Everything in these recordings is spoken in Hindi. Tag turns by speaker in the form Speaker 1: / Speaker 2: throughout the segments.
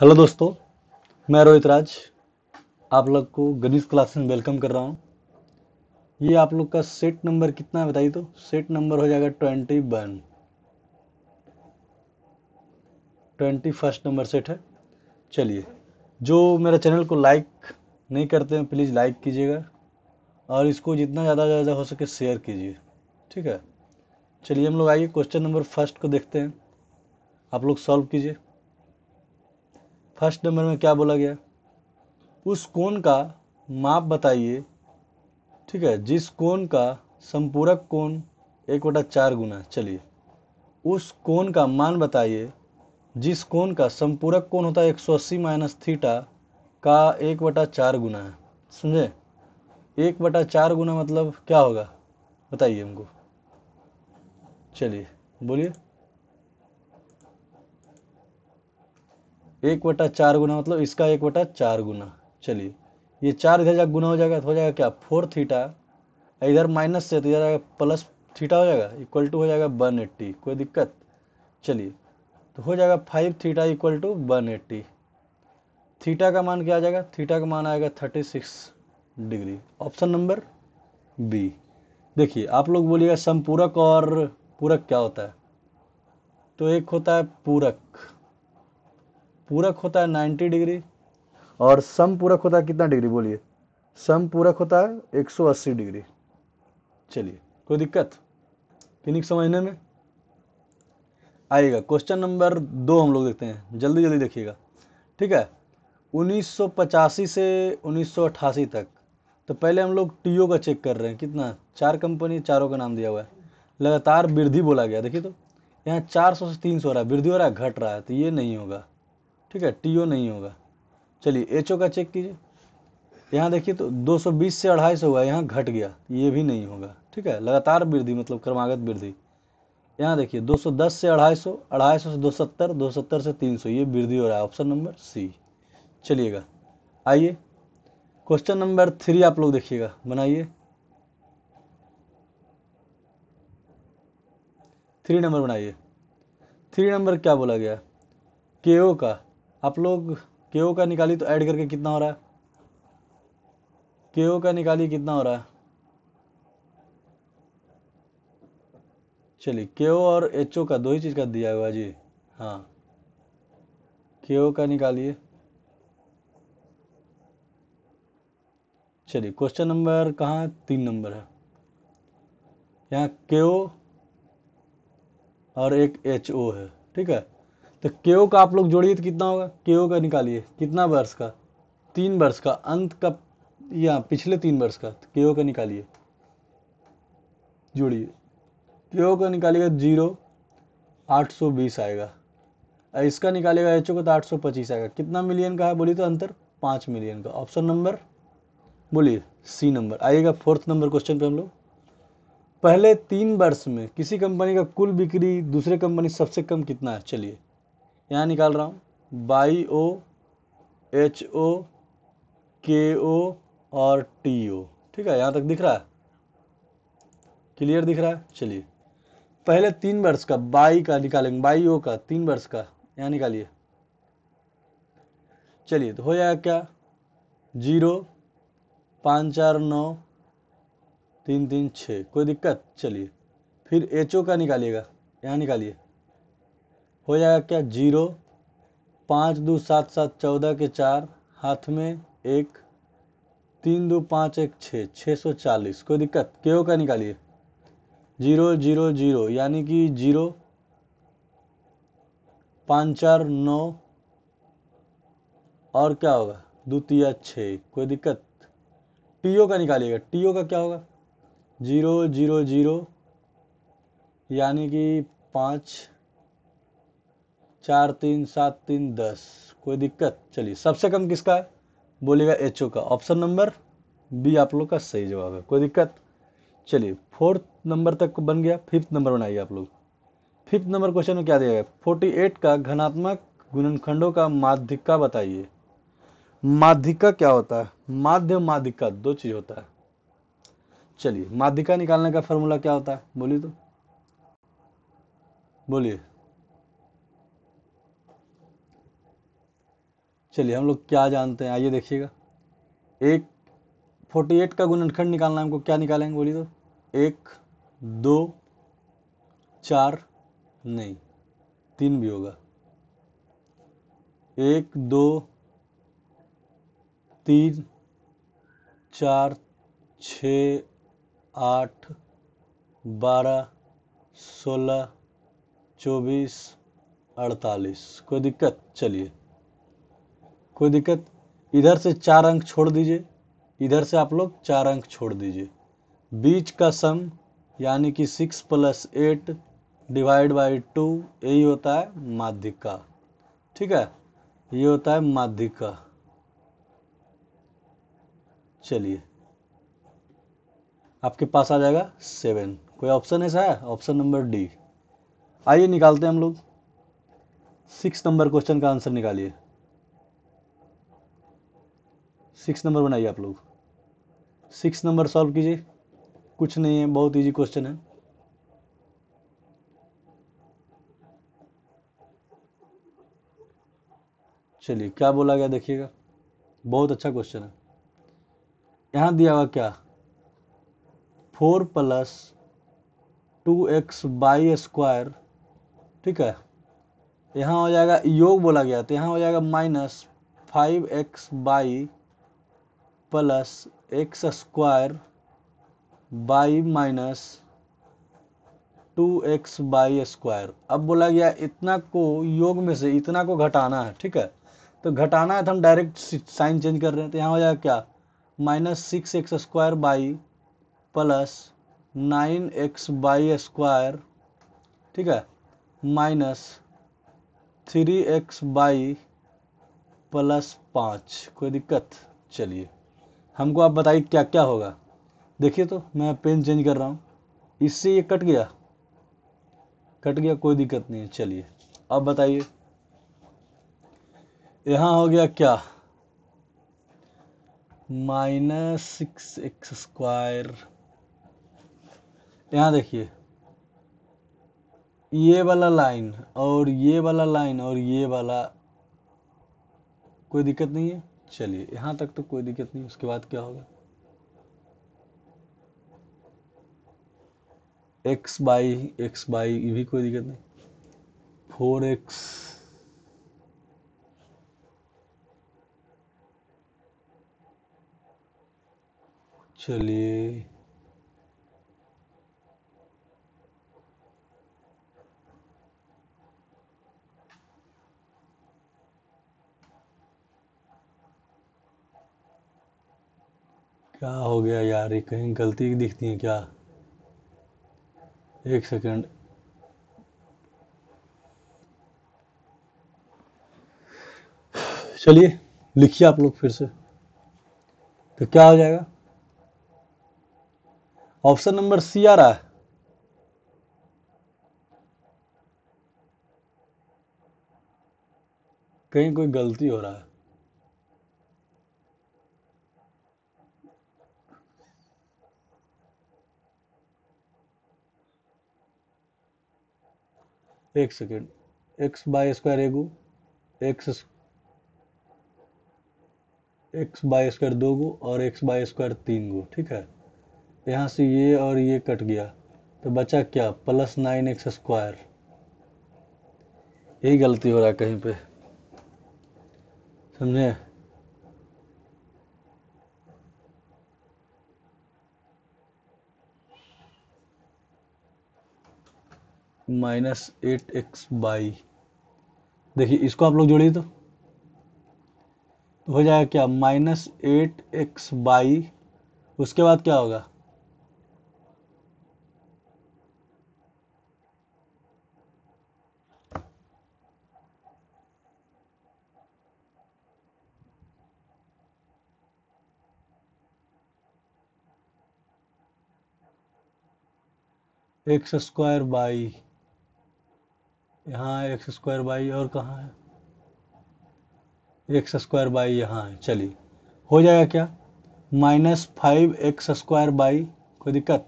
Speaker 1: हेलो दोस्तों मैं रोहित राज आप लोग को गणित क्लास में वेलकम कर रहा हूँ ये आप लोग का सेट नंबर कितना है बताइए तो सेट नंबर हो जाएगा twenty one twenty first number set है चलिए जो मेरा चैनल को लाइक नहीं करते हैं प्लीज़ लाइक कीजिएगा और इसको जितना ज़्यादा ज़्यादा हो सके शेयर कीजिए ठीक है चलिए हम लोग आइए क्वेश्चन नंबर फर्स्ट को देखते हैं आप लोग सॉल्व कीजिए फर्स्ट नंबर में क्या बोला गया उस कोण का माप बताइए ठीक है जिस कोण का संपूरक कोण एक बटा चार गुना चलिए उस कोण का मान बताइए जिस कोण का संपूरक कोण होता है एक सौ अस्सी माइनस थीटा का एक बटा चार गुना है समझे एक बटा चार गुना मतलब क्या होगा बताइए हमको चलिए बोलिए एक बटा चार गुना मतलब इसका एक बटा चार गुना चलिए ये चार इधर जाकर गुना हो जाएगा तो हो जाएगा क्या फोर थीटा इधर माइनस से तो इधर आएगा प्लस थीटा हो जाएगा इक्वल टू हो जाएगा वन एट्टी कोई दिक्कत चलिए तो हो जाएगा five theta equal to one eighty theta का मान क्या आ जाएगा थीटा का मान आएगा thirty six degree option number B देखिए आप लोग बोलिएगा समपूरक और पूरक क्या होता है तो एक होता है पूरक पूरक होता है नाइन्टी डिग्री और सम पूरक होता है कितना डिग्री बोलिए सम पूरक होता है एक सौ अस्सी डिग्री चलिए कोई दिक्कत फिनिक समझने में आएगा क्वेश्चन नंबर दो हम लोग देखते हैं जल्दी जल्दी देखिएगा ठीक है उन्नीस से उन्नीस तक तो पहले हम लोग टीओ का चेक कर रहे हैं कितना चार कंपनी चारों का नाम दिया हुआ है लगातार वृद्धि बोला गया देखिए तो यहाँ चार सौ से तीन सौ हो रहा है वृद्धि हो रहा है घट रहा है तो ये नहीं होगा ठीक है टी नहीं होगा चलिए एच का चेक कीजिए यहाँ देखिए तो 220 से अढ़ाई सौ हुआ यहाँ घट गया ये भी नहीं होगा ठीक है लगातार वृद्धि मतलब क्रमागत वृद्धि यहाँ देखिए 210 से अढ़ाई सौ अढ़ाई सौ से दो सत्तर दो सत्तर से तीन सौ ये वृद्धि हो रहा है ऑप्शन नंबर सी चलिएगा आइए क्वेश्चन नंबर थ्री आप लोग देखिएगा बनाइए थ्री नंबर बनाइए थ्री नंबर क्या बोला गया के का आप लोग के ओ का निकाली तो ऐड करके कितना हो रहा है के ओ का निकाली कितना हो रहा है चलिए के ओ और एच ओ का दो ही चीज़ का दिया हुआ जी हाँ के ओ का निकालिए चलिए क्वेश्चन नंबर कहाँ तीन नंबर है यहाँ के ओ और एक एच ओ है ठीक है तो केओ का आप लोग जोड़िए तो कितना होगा केओ का निकालिए कितना वर्ष का तीन वर्ष का अंत का या पिछले तीन वर्ष का तो केओ का निकालिए जोड़िए केओ का निकालिएगा जीरो आठ सौ बीस आएगा और इसका निकालेगा एच ओ का तो आठ सौ पच्चीस आएगा कितना मिलियन का है बोलिए तो अंतर पाँच मिलियन का ऑप्शन नंबर बोलिए सी नंबर आइएगा फोर्थ नंबर क्वेश्चन पे हम लोग पहले तीन वर्ष में किसी कंपनी का कुल बिक्री दूसरे कंपनी सबसे कम कितना है चलिए यहाँ निकाल रहा हूँ बाई ओ एच ओ के ओ और टी ओ ठीक है यहाँ तक दिख रहा है क्लियर दिख रहा है चलिए पहले तीन वर्ष का बाई का निकालेंगे बाई ओ का तीन वर्ष का यहाँ निकालिए चलिए तो हो जाएगा क्या जीरो पाँच चार नौ तीन तीन छः कोई दिक्कत चलिए फिर एच ओ का निकालिएगा यहाँ निकालिए हो जाएगा क्या जीरो पाँच दो सात सात चौदह के चार हाथ में एक तीन दो पाँच एक छः छः सौ चालीस कोई दिक्कत के ओ का निकालिए जीरो जीरो जीरो यानी कि जीरो पाँच चार नौ और क्या होगा द्वितीय छः कोई दिक्कत टीओ का निकालिएगा टीओ का क्या होगा जीरो जीरो जीरो यानी कि पाँच चार तीन सात तीन दस कोई दिक्कत चलिए सबसे कम किसका है बोलेगा एच का ऑप्शन नंबर बी आप लोग का सही जवाब है कोई दिक्कत चलिए फोर्थ नंबर तक बन गया फिफ्थ नंबर बनाइए आप लोग फिफ्थ नंबर क्वेश्चन में क्या दिया गया फोर्टी एट का घनात्मक गुणनखंडों का माध्यिका बताइए माध्यिका क्या होता है माध्य माध्यिका दो चीज होता है चलिए माध्यिका निकालने का फॉर्मूला क्या होता है बोलिए तो बोलिए चलिए हम लोग क्या जानते हैं आइए देखिएगा एक फोर्टी एट का गुणनखंड निकालना है हमको क्या निकालेंगे बोलिए तो एक दो चार नहीं तीन भी होगा एक दो तीन चार छ आठ बारह सोलह चौबीस अड़तालीस कोई दिक्कत चलिए कोई दिक्कत इधर से चार अंक छोड़ दीजिए इधर से आप लोग चार अंक छोड़ दीजिए बीच का सम यानी कि six plus eight divide by two यही होता है माध्यिका ठीक है ये होता है माध्यिका चलिए आपके पास आ जाएगा सेवन कोई ऑप्शन ऐसा है ऑप्शन नंबर डी आइए निकालते हैं हम लोग सिक्स नंबर क्वेश्चन का आंसर निकालिए सिक्स नंबर बनाइए आप लोग सिक्स नंबर सॉल्व कीजिए कुछ नहीं है बहुत इजी क्वेश्चन है चलिए क्या बोला गया देखिएगा बहुत अच्छा क्वेश्चन है यहाँ दिया हुआ क्या four plus two x y square ठीक है यहाँ हो जाएगा योग बोला गया तो यहाँ हो जाएगा minus five x y plus x square y minus two x y square अब बोला गया इतना को योग में से इतना को घटाना है ठीक है तो घटाना है तो हम डायरेक्ट साइन चेंज कर रहे हैं तो यहाँ हो जाएगा क्या minus six x square y plus nine x y square ठीक है minus three x y plus पाँच कोई दिक्कत चलिए हमको आप बताइए क्या क्या होगा देखिए तो मैं पेन चेंज कर रहा हूँ इससे ये कट गया कट गया कोई दिक्कत नहीं है चलिए अब बताइए यहाँ हो गया क्या माइनस सिक्स एक्स स्क्वायर यहाँ देखिए ये वाला लाइन और ये वाला लाइन और ये वाला कोई दिक्कत नहीं है चलिए यहाँ तक तो कोई दिक्कत नहीं उसके बाद क्या होगा एक्स बाई एक्स बाई ये भी कोई दिक्कत नहीं फोर एक्स चलिए क्या हो गया यार ये कहीं गलती दिखती है क्या एक सेकंड चलिए लिखिए आप लोग फिर से तो क्या हो जाएगा ऑप्शन नंबर सी आ रहा है कहीं कोई गलती हो रहा है एक सेकेंड एक्स बाय स्क्वायर एगो एक्स एक्स बाय स्क्वायर दो गो और एक्स बाय स्क्वायर तीन गो ठीक है यहाँ से ये और ये कट गया तो बचा क्या प्लस नाइन एक्स स्क्वायर यही गलती हो रहा है कहीं पे समझे माइनस एट एक्स बाई देखिए इसको आप लोग जोड़िए तो हो जाएगा क्या माइनस एट एक्स बाई उसके बाद क्या होगा एक्स स्क्वायर बाई यहाँ एक्स स्क्वायर बाई और कहाँ है एक्स स्क्वायर बाई यहाँ है चलिए हो जाएगा क्या minus five x square y कोई दिक्कत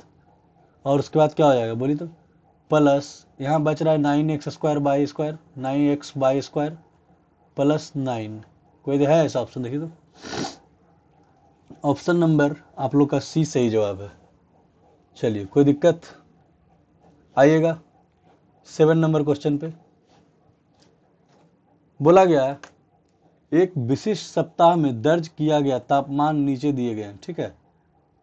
Speaker 1: और उसके बाद क्या हो जाएगा बोली तो प्लस यहाँ बच रहा है nine x square y square nine x y square plus nine कोई तो है ऐसा ऑप्शन देखिए तो ऑप्शन नंबर आप लोग का सी सही जवाब है चलिए कोई दिक्कत आइएगा सेवन नंबर क्वेश्चन पे बोला गया एक विशिष्ट सप्ताह में दर्ज किया गया तापमान नीचे दिए गए हैं ठीक है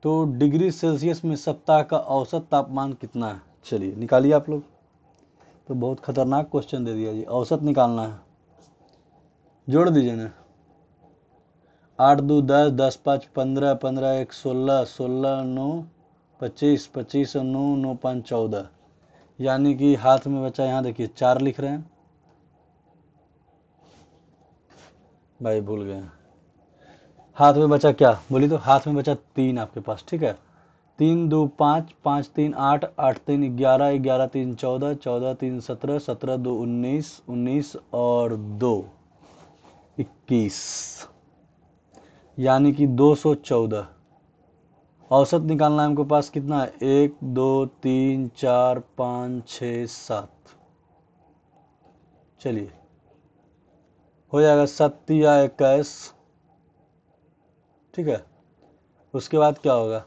Speaker 1: तो डिग्री सेल्सियस में सप्ताह का औसत तापमान कितना है चलिए निकालिए आप लोग तो बहुत खतरनाक क्वेश्चन दे दिया जी औसत निकालना है जोड़ दीजिए ना आठ दो दस दस पाँच पंद्रह पंद्रह एक सोलह सोलह नौ पच्चीस पच्चीस नौ नौ पाँच चौदह यानी कि हाथ में बचा यहाँ देखिए चार लिख रहे हैं भाई भूल गए हाथ में बचा क्या बोली तो हाथ में बचा तीन आपके पास ठीक है तीन दो पाँच पाँच तीन आठ आठ तीन ग्यारह ग्यारह तीन चौदह चौदह तीन सत्रह सत्रह दो उन्नीस उन्नीस और दो इक्कीस यानी कि दो सौ चौदह औसत निकालना है हमको पास कितना है एक दो तीन चार पाँच छ सात चलिए हो जाएगा सत्या इक्कीस ठीक है उसके बाद क्या होगा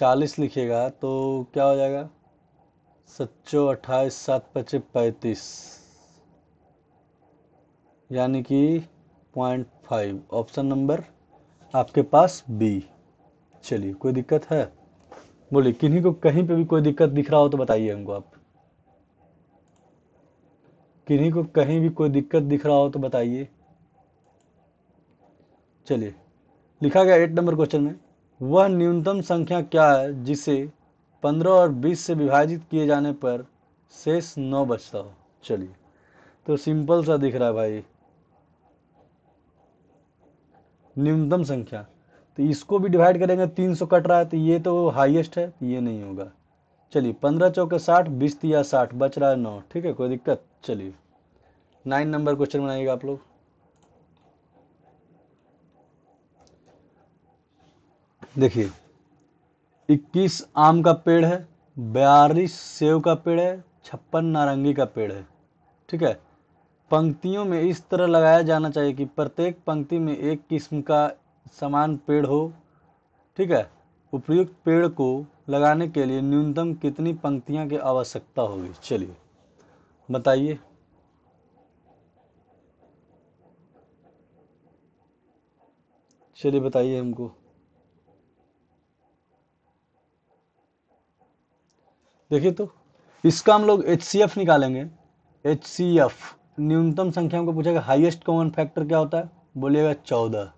Speaker 1: चालीस लिखेगा तो क्या हो जाएगा सच्चो अट्ठाईस सात पच्चे पैंतीस यानी कि पॉइंट फाइव ऑप्शन नंबर आपके पास बी चलिए कोई दिक्कत है बोलिए किन्हीं को कहीं पे भी कोई दिक्कत दिख रहा हो तो बताइए हमको आप किन्हीं को कहीं भी कोई दिक्कत दिख रहा हो तो बताइए चलिए लिखा गया एट नंबर क्वेश्चन में वह न्यूनतम संख्या क्या है जिसे पंद्रह और बीस से विभाजित किए जाने पर शेष नौ बचता हो चलिए तो सिंपल सा दिख रहा है भाई न्यूनतम संख्या तो इसको भी डिवाइड करेंगे तीन सौ कट रहा है तो ये तो हाईएस्ट है तो ये नहीं होगा चलिए पंद्रह चौके साठ बीस या साठ बच रहा है नौ ठीक है कोई दिक्कत चलिए नाइन नंबर क्वेश्चन बनाइएगा आप लोग देखिए इक्कीस आम का पेड़ है बयालीस सेब का पेड़ है छप्पन नारंगी का पेड़ है ठीक है पंक्तियों में इस तरह लगाया जाना चाहिए कि प्रत्येक पंक्ति में एक किस्म का समान पेड़ हो ठीक है उपयुक्त पेड़ को लगाने के लिए न्यूनतम कितनी पंक्तियां की आवश्यकता होगी चलिए बताइए चलिए बताइए हमको देखिए तो इसका हम लोग एच निकालेंगे एच न्यूनतम संख्या को पूछा कि हाईएस्ट कॉमन फैक्टर क्या होता है बोलिएगा चौदह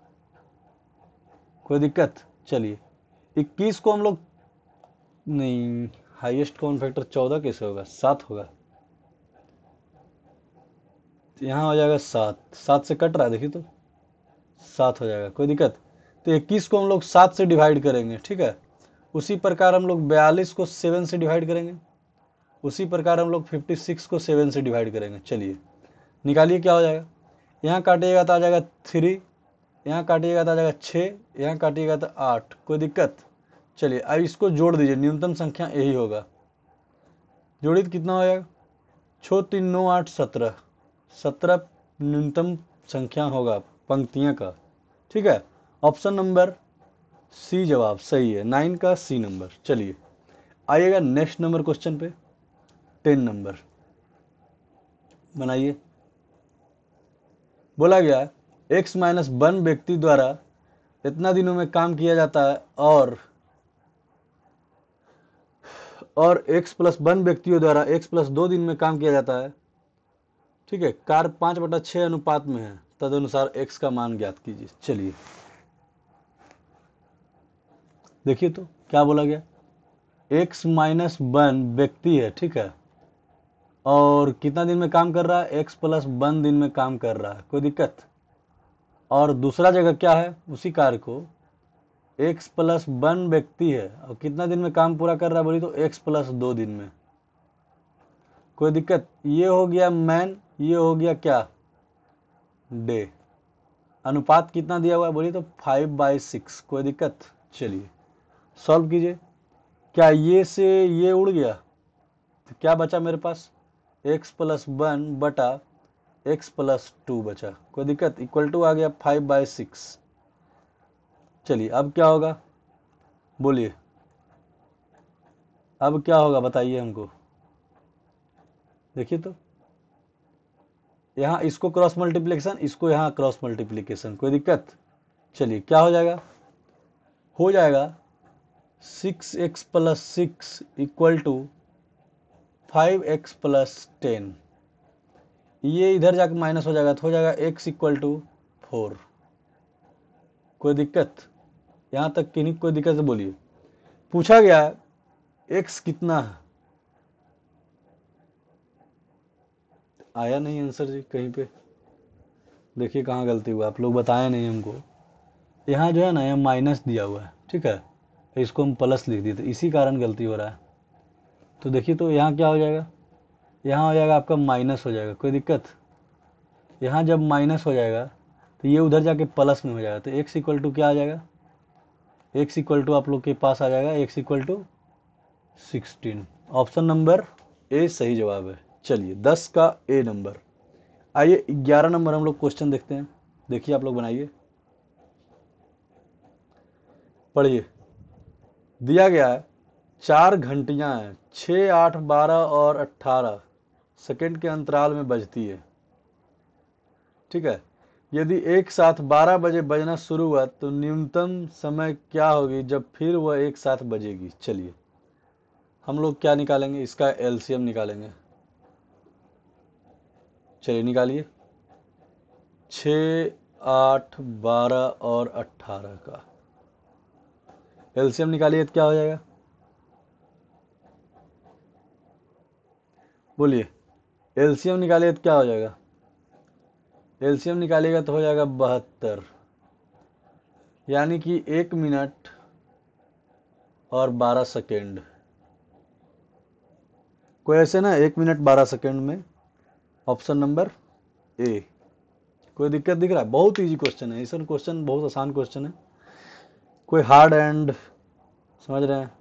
Speaker 1: कोई दिक्कत चलिए इक्कीस को हम लोग नहीं हाईएस्ट कॉमन फैक्टर चौदह कैसे होगा सात होगा यहाँ हो जाएगा सात सात से कट रहा है देखिए तो सात हो जाएगा कोई दिक्कत तो इक्कीस को हम लोग सात से डिवाइड करेंगे ठीक है उसी प्रकार हम लोग बयालीस को सेवन से डिवाइड करेंगे उसी प्रकार हम लोग फिफ्टी सिक्स को सेवन से डिवाइड करेंगे चलिए निकालिए क्या हो जाएगा यहाँ काटिएगा तो आ जाएगा थ्री यहाँ काटिएगा तो आ जाएगा छः यहाँ काटिएगा तो आठ कोई दिक्कत चलिए अब इसको जोड़ दीजिए न्यूनतम संख्या यही होगा जोड़ित कितना हो जाएगा छः तीन नौ आठ सत्रह सत्रह न्यूनतम संख्या होगा पंक्तियाँ का ठीक है ऑप्शन नंबर सी जवाब सही है नाइन का सी नंबर चलिए आइएगा नेक्स्ट नंबर क्वेश्चन पे टेन नंबर बनाइए बोला गया एक्स माइनस वन व्यक्ति द्वारा इतना दिनों में काम किया जाता है और और एक्स प्लस वन व्यक्तियों द्वारा एक्स प्लस दो दिन में काम किया जाता है ठीक है कार्य पाँच बटा छः अनुपात में है तदनुसार एक्स का मान ज्ञात कीजिए चलिए देखिए तो क्या बोला गया एक्स माइनस वन व्यक्ति है ठीक है और कितना दिन में काम कर रहा है एक्स प्लस वन दिन में काम कर रहा है कोई दिक्कत और दूसरा जगह क्या है उसी कार्य को एक्स प्लस वन व्यक्ति है और कितना दिन में काम पूरा कर रहा है बोली तो एक्स प्लस दो दिन में कोई दिक्कत ये हो गया मैन ये हो गया क्या डे अनुपात कितना दिया हुआ है बोली तो फाइव बाई सिक्स कोई दिक्कत चलिए सॉल्व कीजिए क्या ये से ये उड़ गया तो क्या बचा मेरे पास एक्स प्लस वन बटा एक्स प्लस टू बचा कोई दिक्कत इक्वल टू आ गया फाइव बाय सिक्स चलिए अब क्या होगा बोलिए अब क्या होगा बताइए हमको देखिए तो यहाँ इसको क्रॉस मल्टीप्लिकेशन इसको यहाँ क्रॉस मल्टीप्लिकेशन कोई दिक्कत चलिए क्या हो जाएगा हो जाएगा six x plus six equal to five x plus ten ये इधर जाकर माइनस हो जाएगा तो हो जाएगा एक्स इक्वल टू फोर कोई दिक्कत यहाँ तक कि नहीं कोई दिक्कत बोलिए पूछा गया एक्स कितना है आया नहीं आंसर जी कहीं पे देखिए कहाँ गलती हुआ आप लोग बताया नहीं हमको यहाँ जो है ना यहाँ माइनस दिया हुआ है ठीक है इसको हम प्लस लिख दिए थे इसी कारण गलती हो रहा है तो देखिए तो यहाँ क्या हो जाएगा यहाँ हो जाएगा आपका माइनस हो जाएगा कोई दिक्कत यहाँ जब माइनस हो जाएगा तो ये उधर जाके प्लस में हो जाएगा तो एक्स इक्वल टू क्या आ जाएगा एक्स इक्वल टू आप लोग के पास आ जाएगा x equal to sixteen option number A सही जवाब है चलिए दस का ए नंबर आइए ग्यारह नंबर हम लोग क्वेश्चन देखते हैं देखिए आप लोग बनाइए पढ़िए दिया गया है चार घंटियाँ हैं छः आठ बारह और अट्ठारह सेकेंड के अंतराल में बजती है ठीक है यदि एक साथ बारह बजे बजना शुरू हुआ तो न्यूनतम समय क्या होगी जब फिर वह एक साथ बजेगी चलिए हम लोग क्या निकालेंगे इसका एलसीएम निकालेंगे चलिए निकालिए छ आठ बारह और अट्ठारह का एलसीएम निकालिए तो क्या हो जाएगा बोलिए एलसीएम निकालिए तो क्या हो जाएगा एलसीएम निकालिएगा तो हो जाएगा बहत्तर यानी कि एक मिनट और बारह सेकेंड कोई ऐसे ना एक मिनट बारह सेकेंड में ऑप्शन नंबर ए कोई दिक्कत दिख रहा है बहुत इजी क्वेश्चन है ऐसा क्वेश्चन बहुत आसान क्वेश्चन है कोई हार्ड एंड समझ रहे हैं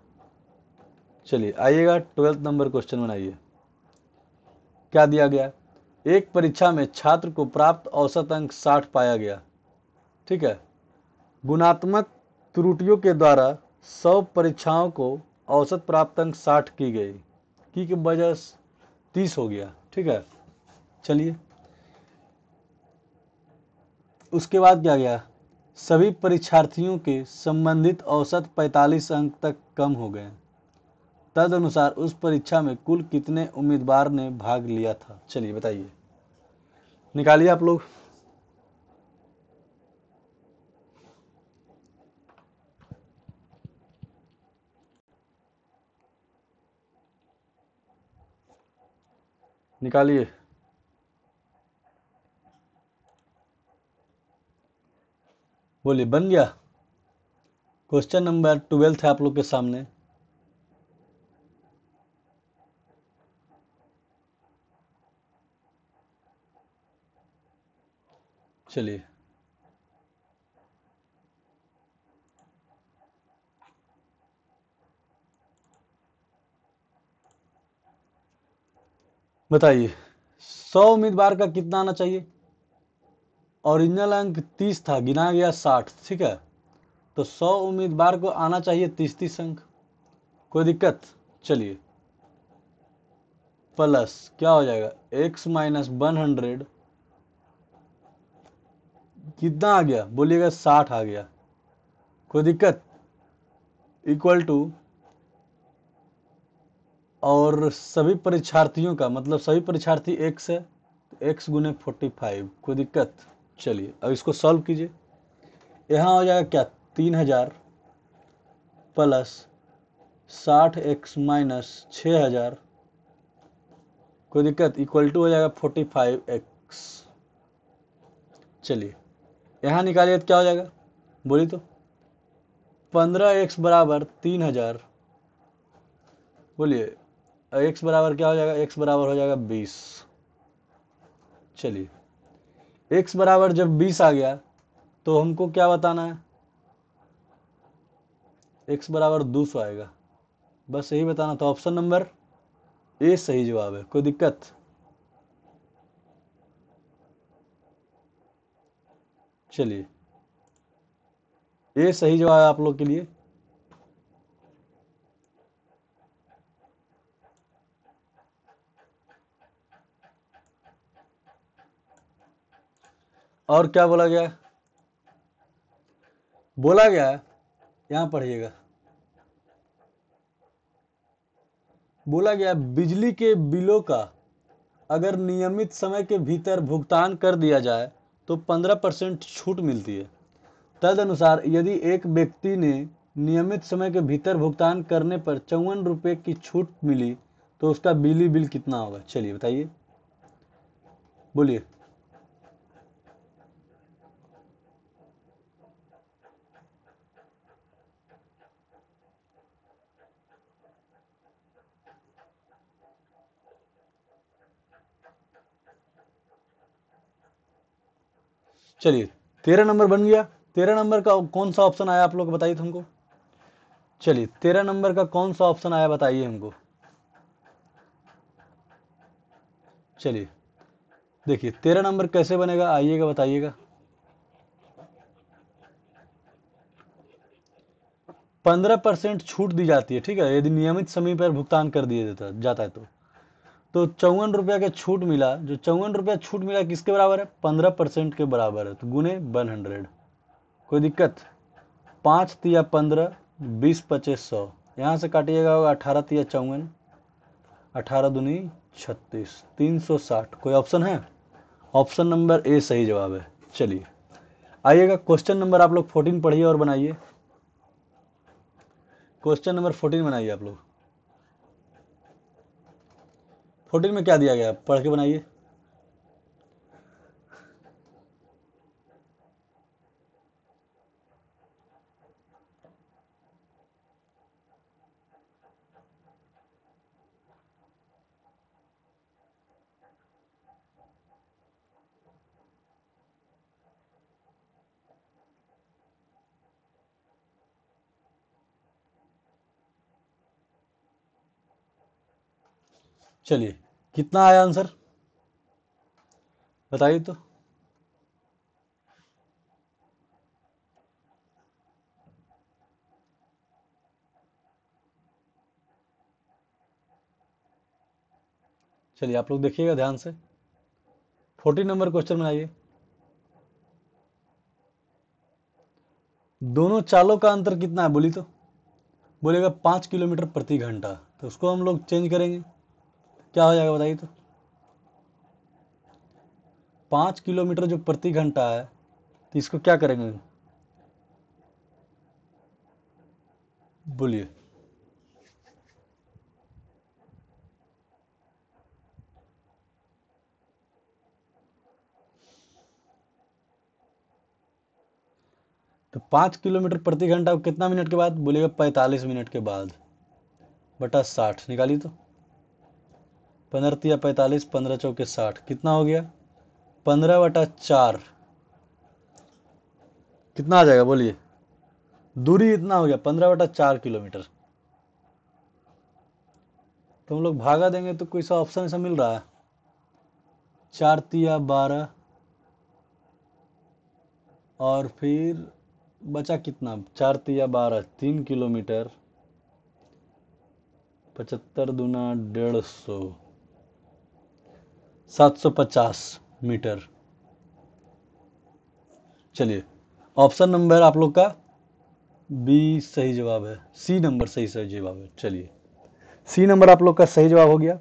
Speaker 1: चलिए आइएगा ट्वेल्थ नंबर क्वेश्चन बनाइए क्या दिया गया एक परीक्षा में छात्र को प्राप्त औसत अंक साठ पाया गया ठीक है गुणात्मक त्रुटियों के द्वारा सौ परीक्षाओं को औसत प्राप्त अंक साठ की गई की वजह तीस हो गया ठीक है चलिए उसके बाद क्या गया सभी परीक्षार्थियों के संबंधित औसत पैंतालीस अंक तक कम हो गए तद अनुसार उस परीक्षा में कुल कितने उम्मीदवार ने भाग लिया था चलिए बताइए निकालिए आप लोग निकालिए बोलिए बन गया क्वेश्चन नंबर ट्वेल्थ है आप लोग के सामने चलिए बताइए सौ उम्मीदवार का कितना आना चाहिए ओरिजिनल अंक तीस था गिना गया साठ ठीक है तो सौ उम्मीदवार को आना चाहिए तीस तीस अंक कोई दिक्कत चलिए प्लस क्या हो जाएगा एक्स माइनस वन हंड्रेड कितना आ गया बोलिएगा साठ आ गया कोई दिक्कत इक्वल टू और सभी परीक्षार्थियों का मतलब सभी परीक्षार्थी एक्स है तो एक्स गुने फोर्टी फाइव कोई दिक्कत चलिए अब इसको सॉल्व कीजिए यहाँ हो जाएगा क्या तीन हजार प्लस साठ एक्स माइनस छः हजार कोई दिक्कत इक्वल टू हो जाएगा फोर्टी फाइव एक्स चलिए यहाँ निकालिए तो क्या हो जाएगा बोली तो पंद्रह एक्स बराबर तीन हज़ार बोलिए एक्स बराबर क्या हो जाएगा एक्स बराबर हो जाएगा बीस चलिए एक्स बराबर जब बीस आ गया तो हमको क्या बताना है एक्स बराबर दो सौ आएगा बस यही बताना था ऑप्शन नंबर ए सही जवाब है कोई दिक्कत चलिए ये सही जवाब है आप लोग के लिए और क्या बोला गया बोला गया यहां पढ़िएगा बोला गया बिजली के बिलों का अगर नियमित समय के भीतर भुगतान कर दिया जाए तो 15 परसेंट छूट मिलती है तद अनुसार यदि एक व्यक्ति ने नियमित समय के भीतर भुगतान करने पर चौवन रुपये की छूट मिली तो उसका बिजली बिल कितना होगा चलिए बताइए बोलिए चलिए तेरह नंबर बन गया तेरह नंबर का कौन सा ऑप्शन आया आप लोग बताइए तुमको चलिए तेरह नंबर का कौन सा ऑप्शन आया बताइए हमको चलिए देखिए तेरह नंबर कैसे बनेगा आइएगा बताइएगा पंद्रह परसेंट छूट दी जाती है ठीक है यदि नियमित समय पर भुगतान कर दिया जाता जाता है तो तो चौवन रुपया का छूट मिला जो चौवन रुपया छूट मिला किसके बराबर है पंद्रह परसेंट के बराबर है तो गुने वन हंड्रेड कोई दिक्कत पाँच तिया पंद्रह बीस पच्चीस सौ यहाँ से काटिएगा होगा अठारह तिया चौवन अठारह दुनी छत्तीस तीन सौ साठ कोई ऑप्शन है ऑप्शन नंबर ए सही जवाब है चलिए आइएगा क्वेश्चन नंबर आप लोग फोर्टीन पढ़िए और बनाइए क्वेश्चन नंबर फोर्टीन बनाइए आप लोग होटल में क्या दिया गया पढ़ के बनाइए चलिए कितना आया आंसर बताइए तो चलिए आप लोग देखिएगा ध्यान से फोर्टी नंबर क्वेश्चन में आइए दोनों चालों का अंतर कितना है बोली तो बोलेगा पांच किलोमीटर प्रति घंटा तो उसको हम लोग चेंज करेंगे क्या हो जाएगा बताइए तो पांच किलोमीटर जो प्रति घंटा है तो इसको क्या करेंगे बोलिए तो पांच किलोमीटर प्रति घंटा कितना मिनट के बाद बोलेगा पैंतालीस मिनट के बाद बटा साठ निकाली तो पंद्रह तिया पैंतालीस पंद्रह चौके साठ कितना हो गया पंद्रह बटा चार कितना आ जाएगा बोलिए दूरी इतना हो गया पंद्रह बटा चार किलोमीटर तुम तो लोग भागा देंगे तो कोई सा ऑप्शन ऐसा मिल रहा है चार तिया बारह और फिर बचा कितना चार तिया बारह तीन किलोमीटर पचहत्तर दुना डेढ़ सौ 750 मीटर चलिए ऑप्शन नंबर आप लोग का बी सही जवाब है सी नंबर सही सही जवाब है चलिए सी नंबर आप लोग का सही जवाब हो गया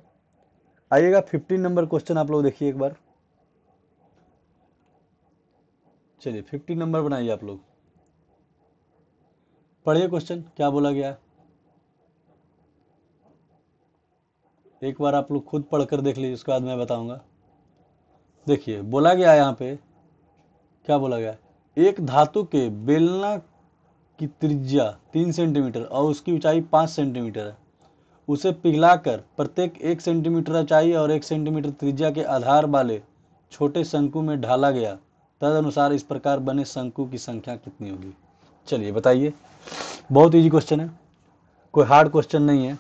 Speaker 1: आइएगा 15 नंबर क्वेश्चन आप लोग देखिए एक बार चलिए 15 नंबर बनाइए आप लोग पढ़िए क्वेश्चन क्या बोला गया एक बार आप लोग खुद पढ़कर देख लीजिए उसके बाद मैं बताऊंगा देखिए बोला गया यहाँ पे क्या बोला गया एक धातु के बेलना की त्रिज्या तीन सेंटीमीटर और उसकी ऊंचाई पाँच सेंटीमीटर है उसे पिघलाकर प्रत्येक एक सेंटीमीटर ऊंचाई और एक सेंटीमीटर त्रिज्या के आधार वाले छोटे शंकु में ढाला गया तद अनुसार इस प्रकार बने शंकु की संख्या कितनी होगी चलिए बताइए बहुत इजी क्वेश्चन है कोई हार्ड क्वेश्चन नहीं है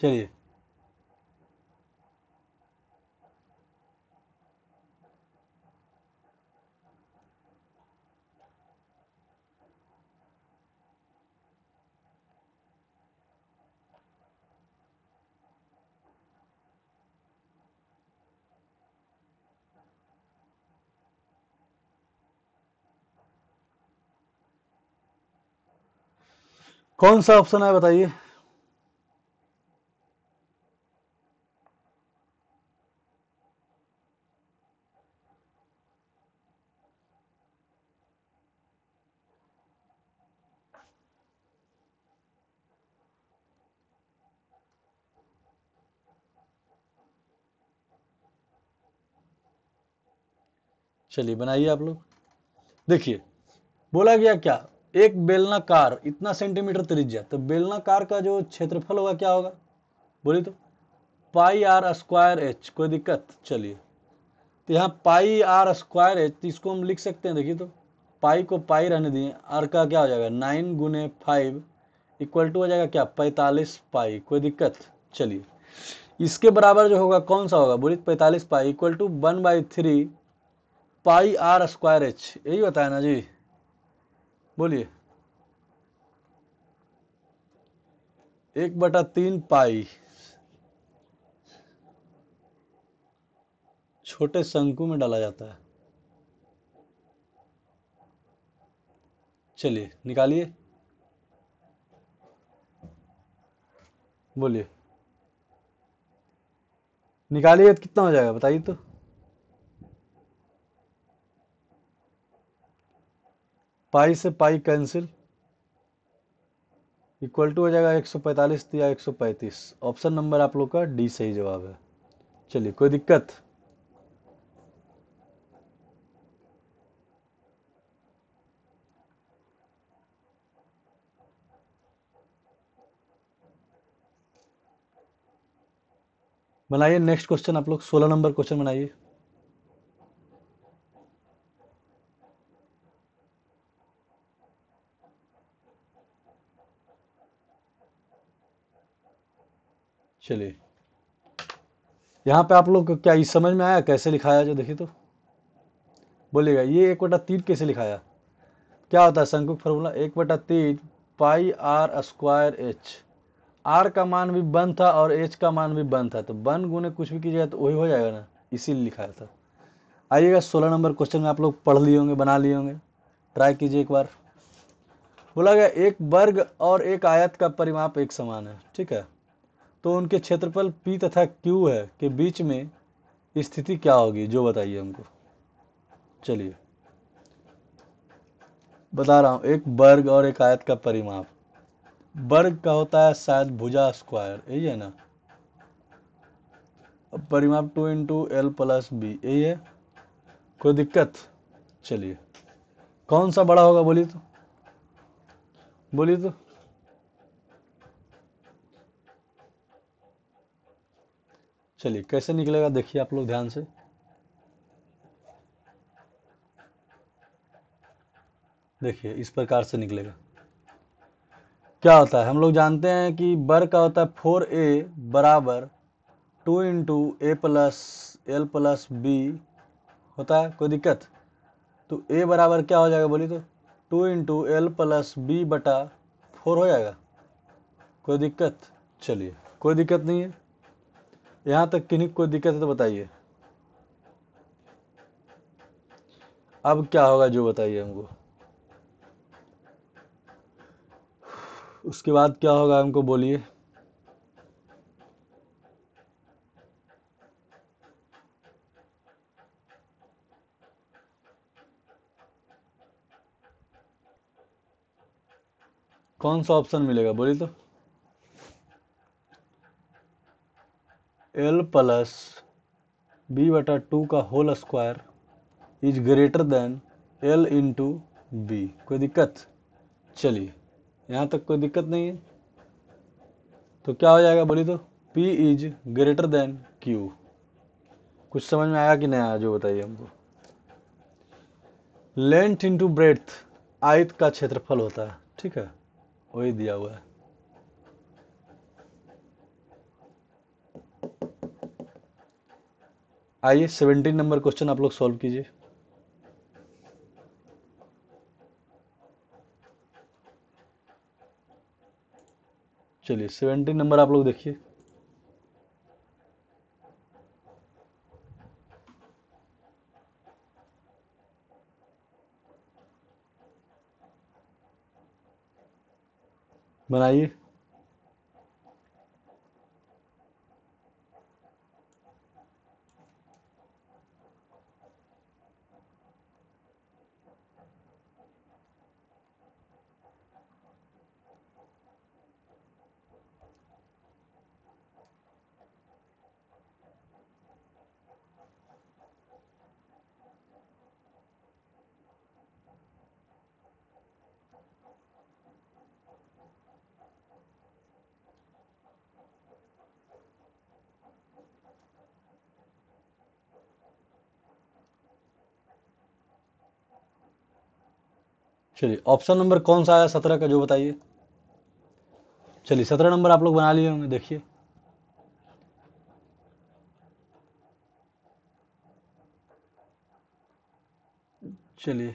Speaker 1: चलिए कौन सा ऑप्शन है बताइए चलिए बनाइए आप लोग देखिए बोला गया क्या एक बेलनाकार इतना सेंटीमीटर त्रिज्या तो बेलनाकार का जो क्षेत्रफल होगा क्या होगा बोली तो पाई आर स्क्वायर एच कोई दिक्कत चलिए तो यहाँ पाई आर स्क्वायर एच तो इसको हम लिख सकते हैं देखिए तो पाई को पाई रहने दिए आर का क्या हो जाएगा नाइन गुने फाइव इक्वल टू हो जाएगा क्या पैंतालीस पाई कोई दिक्कत चलिए इसके बराबर जो होगा कौन सा होगा बोली तो, पैंतालीस pi equal to one by three pi r square h यही बताया ना जी बोलिए एक बटा तीन पाई छोटे शंकु में डाला जाता है चलिए निकालिए बोलिए निकालिए कितना हो जाएगा बताइए तो पाई से पाई कैंसिल इक्वल टू हो जाएगा 145 या 135 ऑप्शन नंबर आप लोग का डी सही जवाब है चलिए कोई दिक्कत बनाइए नेक्स्ट क्वेश्चन आप लोग सोलह नंबर क्वेश्चन बनाइए चलिए यहाँ पे आप लोग को क्या ये समझ में आया कैसे लिखाया जो देखिए तो बोलेगा ये एक बटा तीन कैसे लिखाया क्या होता है संकुक फॉर्मूला एक बटा तीन pi r square h r का मान भी बंद था और एच का मान भी बंद था तो बन गुने कुछ भी कीजिएगा तो वही हो जाएगा ना इसीलिए लिखाया था आइएगा सोलह नंबर क्वेश्चन में आप लोग पढ़ लिए होंगे बना लिए होंगे ट्राई कीजिए एक बार बोला गया एक वर्ग और एक आयत का परिमाप एक समान है ठीक है तो उनके क्षेत्रफल पी तथा क्यू है के बीच में स्थिति क्या होगी जो बताइए हमको चलिए बता रहा हूँ एक वर्ग और एक आयत का परिमाप वर्ग का होता है शायद भुजा स्क्वायर यही है ना अब परिमाप two into l plus b यही है कोई दिक्कत चलिए कौन सा बड़ा होगा बोली तो बोली तो चलिए कैसे निकलेगा देखिए आप लोग ध्यान से देखिए इस प्रकार से निकलेगा क्या होता है हम लोग जानते हैं कि बर का होता है फोर ए बराबर two into a plus l plus b होता है कोई दिक्कत तो ए बराबर क्या हो जाएगा बोली तो two into l plus b बटा फोर हो जाएगा कोई दिक्कत चलिए कोई दिक्कत नहीं है यहाँ तक किन्हीं कोई दिक्कत है तो बताइए अब क्या होगा जो बताइए हमको उसके बाद क्या होगा हमको बोलिए कौन सा ऑप्शन मिलेगा बोलिए तो एल प्लस बी बटा टू का whole square is greater than l into b कोई दिक्कत चलिए यहाँ तक कोई दिक्कत नहीं है तो क्या हो जाएगा बोली तो P is greater than Q कुछ समझ में आया कि नहीं आया जो बताइए हमको लेंथ इंटू ब्रेथ आयत का क्षेत्रफल होता है ठीक है वही दिया हुआ है आइए सेवेंटीन नंबर क्वेश्चन आप लोग सॉल्व कीजिए चलिए सेवेंटीन नंबर आप लोग देखिए बनाइए चलिए ऑप्शन नंबर कौन सा आया सत्रह का जो बताइए चलिए सत्रह नंबर आप लोग बना लिए होंगे देखिए चलिए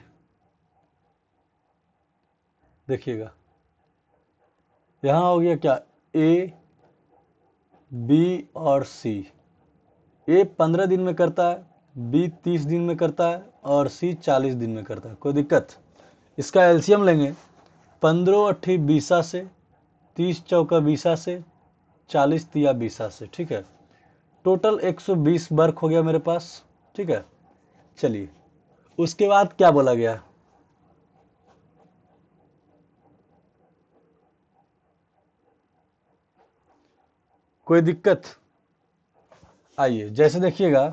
Speaker 1: देखिएगा यहां हो गया क्या ए बी और सी ए पंद्रह दिन में करता है बी तीस दिन में करता है और सी चालीस दिन में करता है कोई दिक्कत इसका एल्शियम लेंगे पंद्रह अट्ठी बीसा से तीस चौका बीसा से चालीस तिया बीसा से ठीक है टोटल एक सौ बीस वर्क हो गया मेरे पास ठीक है चलिए उसके बाद क्या बोला गया कोई दिक्कत आइए जैसे देखिएगा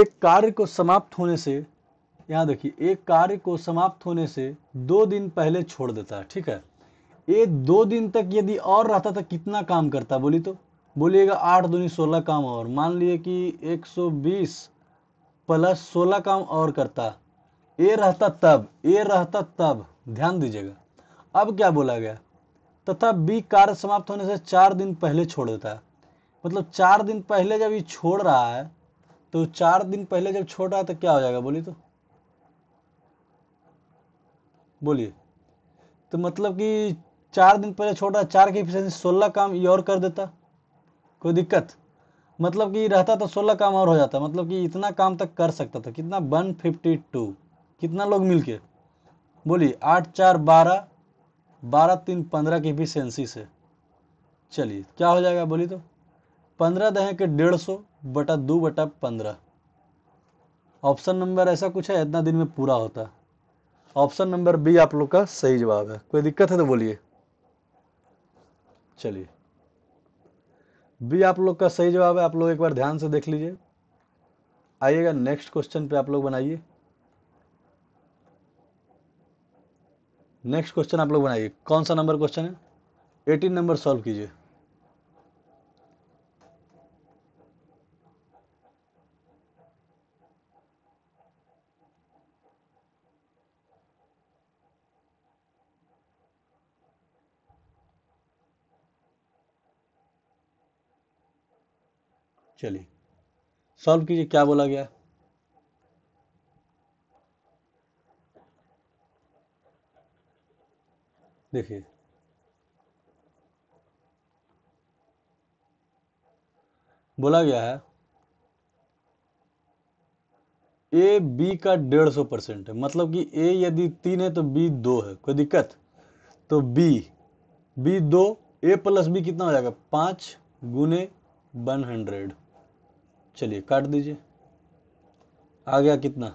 Speaker 1: एक कार्य को समाप्त होने से यहाँ देखिए एक कार्य को समाप्त होने से दो दिन पहले छोड़ देता है ठीक है ये दो दिन तक यदि और रहता तो कितना काम करता बोली तो बोलिएगा आठ दूनी सोलह काम और मान लिए कि एक सौ बीस प्लस सोलह काम और करता ये रहता तब ये रहता तब ध्यान दीजिएगा अब क्या बोला गया तथा बी कार्य समाप्त होने से चार दिन पहले छोड़ देता है मतलब चार दिन पहले जब ये छोड़ रहा है तो चार दिन पहले जब छोड़ रहा है तो क्या हो जाएगा बोली तो बोलिए तो मतलब कि चार दिन पहले छोड़ा चार की एफिशिएंसी सोलह काम ये और कर देता कोई दिक्कत मतलब कि रहता तो सोलह काम और हो जाता मतलब कि इतना काम तक कर सकता था कितना वन फिफ्टी टू कितना लोग मिल के बोलिए आठ चार बारह बारह तीन पंद्रह की एफिशिएंसी से चलिए क्या हो जाएगा बोलिए तो पंद्रह दहे के डेढ़ सौ बटा दो बटा पंद्रह ऑप्शन नंबर ऐसा कुछ है इतना दिन में पूरा होता ऑप्शन नंबर बी आप लोग का सही जवाब है कोई दिक्कत है तो बोलिए चलिए बी आप लोग का सही जवाब है आप लोग एक बार ध्यान से देख लीजिए आइएगा नेक्स्ट क्वेश्चन पे आप लोग बनाइए नेक्स्ट क्वेश्चन आप लोग बनाइए कौन सा नंबर क्वेश्चन है एटीन नंबर सॉल्व कीजिए चलिए सॉल्व कीजिए क्या बोला गया देखिए बोला गया है ए बी का डेढ़ सौ परसेंट है मतलब कि ए यदि तीन है तो बी दो है कोई दिक्कत तो बी बी दो ए प्लस बी कितना हो जाएगा पांच गुने वन हंड्रेड चलिए काट दीजिए आ गया कितना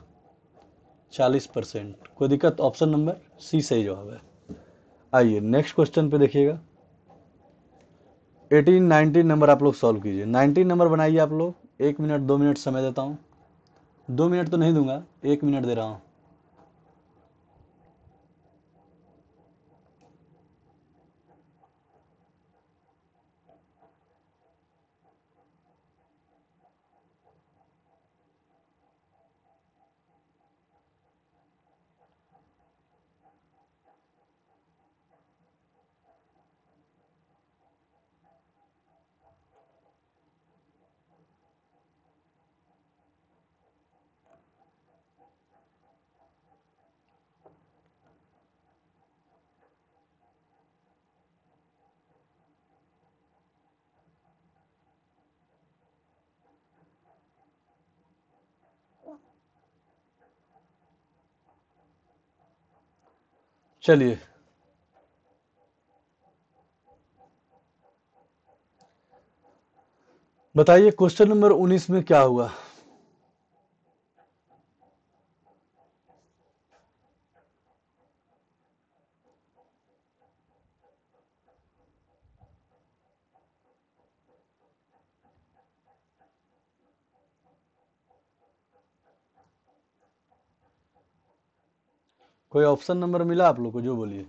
Speaker 1: चालीस परसेंट कोई दिक्कत ऑप्शन नंबर सी सही जवाब है आइए नेक्स्ट क्वेश्चन पे देखिएगा एटीन नाइनटीन नंबर आप लोग सॉल्व कीजिए नाइनटीन नंबर बनाइए आप लोग एक मिनट दो मिनट समय देता हूँ दो मिनट तो नहीं दूंगा एक मिनट दे रहा हूँ चलिए बताइए क्वेश्चन नंबर 19 में क्या हुआ कोई ऑप्शन नंबर मिला आप लोग को जो बोलिए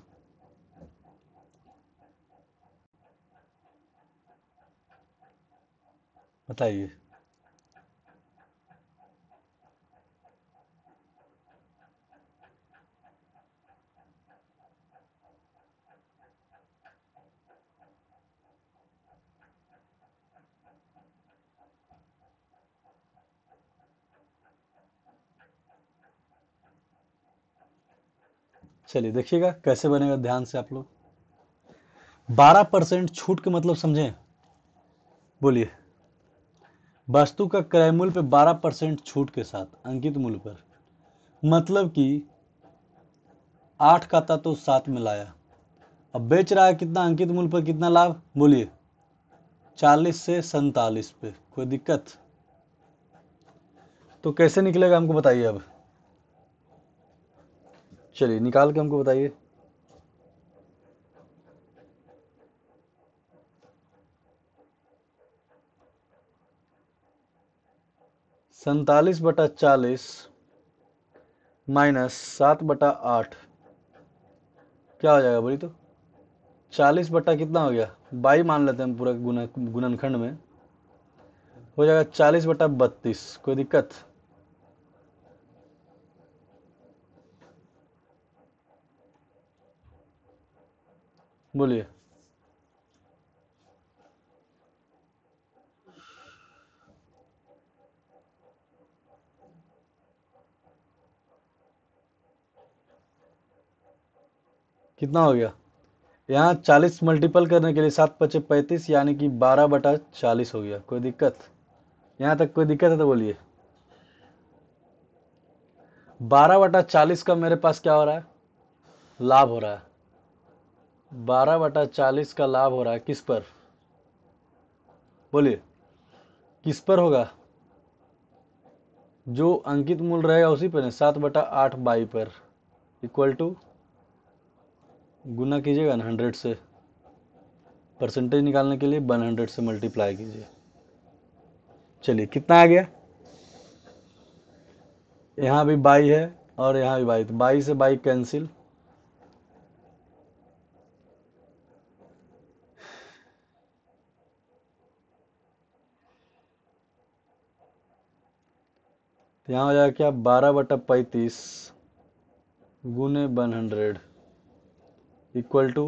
Speaker 1: बताइए चलिए देखिएगा कैसे बनेगा ध्यान से आप लोग बारह परसेंट छूट के मतलब समझे बोलिए वस्तु का क्रय मूल्य पे बारह परसेंट छूट के साथ अंकित मूल्य पर मतलब कि आठ का था तो सात में लाया अब बेच रहा है कितना अंकित मूल्य पर कितना लाभ बोलिए चालीस से सैतालीस पे कोई दिक्कत तो कैसे निकलेगा हमको बताइए अब चलिए निकाल के हमको बताइए सैतालीस बटा चालीस माइनस सात बटा आठ क्या हो जाएगा बोली तो चालीस बटा कितना हो गया बाई मान लेते हैं पूरा गुना गुणनखंड में हो जाएगा चालीस बटा बत्तीस कोई दिक्कत बोलिए कितना हो गया यहाँ चालीस मल्टीपल करने के लिए सात पचे पैंतीस यानी कि बारह बटा चालीस हो गया कोई दिक्कत यहाँ तक कोई दिक्कत है तो बोलिए बारह बटा चालीस का मेरे पास क्या हो रहा है लाभ हो रहा है बारह बटा चालीस का लाभ हो रहा है किस पर बोलिए किस पर होगा जो अंकित मूल रहेगा उसी पर सात बटा आठ बाई पर इक्वल टू गुना कीजिएगा ना हंड्रेड से परसेंटेज निकालने के लिए वन हंड्रेड से मल्टीप्लाई कीजिए चलिए कितना आ गया यहाँ भी बाई है और यहाँ भी बाई तो बाई से बाई कैंसिल यहाँ हो जाएगा क्या बारह बटा पैंतीस गुने वन हंड्रेड इक्वल टू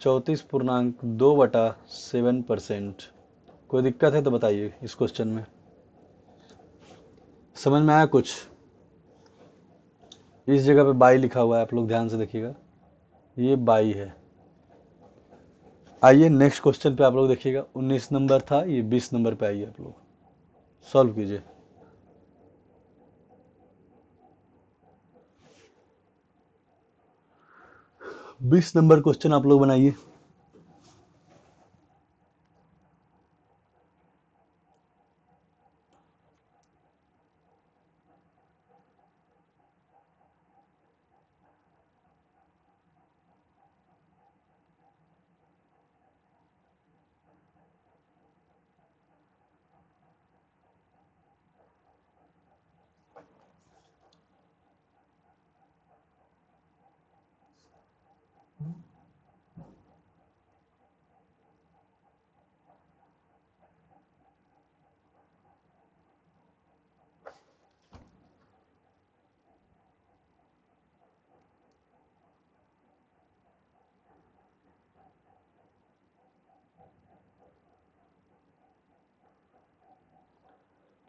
Speaker 1: चौंतीस पूर्णांक दो बटा सेवन परसेंट कोई दिक्कत है तो बताइए इस क्वेश्चन में समझ में आया कुछ इस जगह पे बाई लिखा हुआ है आप लोग ध्यान से देखिएगा ये बाई है आइए नेक्स्ट क्वेश्चन पे आप लोग देखिएगा 19 नंबर था ये 20 नंबर पे आइए आप लोग सॉल्व कीजिए बीस नंबर क्वेश्चन आप लोग बनाइए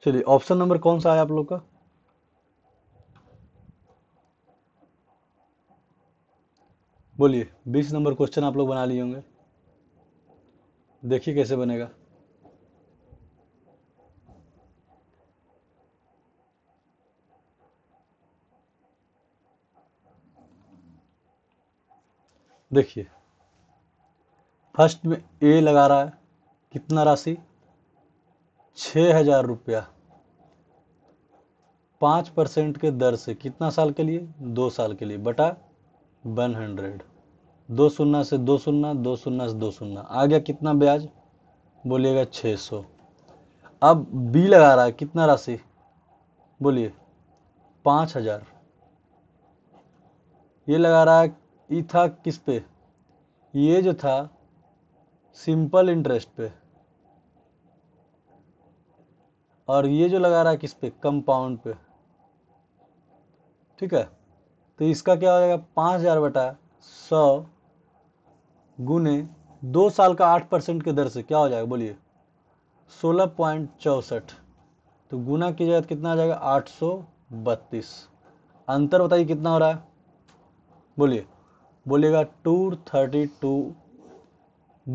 Speaker 1: चलिए ऑप्शन नंबर कौन सा है आप लोग का बोलिए बीस नंबर क्वेश्चन आप लोग बना लिए होंगे देखिए कैसे बनेगा देखिए फर्स्ट में ए लगा रहा है कितना राशि छः हजार रुपया पाँच परसेंट के दर से कितना साल के लिए दो साल के लिए बटा वन हंड्रेड दो शून्ना से दो शून्ना दो शून्ना से दो शून्ना आ गया कितना ब्याज बोलिएगा छः सौ अब बी लगा रहा है कितना राशि बोलिए पाँच हजार ये लगा रहा है ये था किस पे ये जो था सिंपल इंटरेस्ट पे और ये जो लगा रहा है किस पे कंपाउंड पे ठीक है तो इसका क्या हो जाएगा पाँच हजार बटा सौ गुने दो साल का आठ परसेंट के दर से क्या हो जाएगा बोलिए सोलह पॉइंट चौसठ तो गुना की जाए तो कितना आ जाएगा आठ सौ बत्तीस अंतर बताइए कितना हो रहा है बोलिए बोलिएगा टू थर्टी टू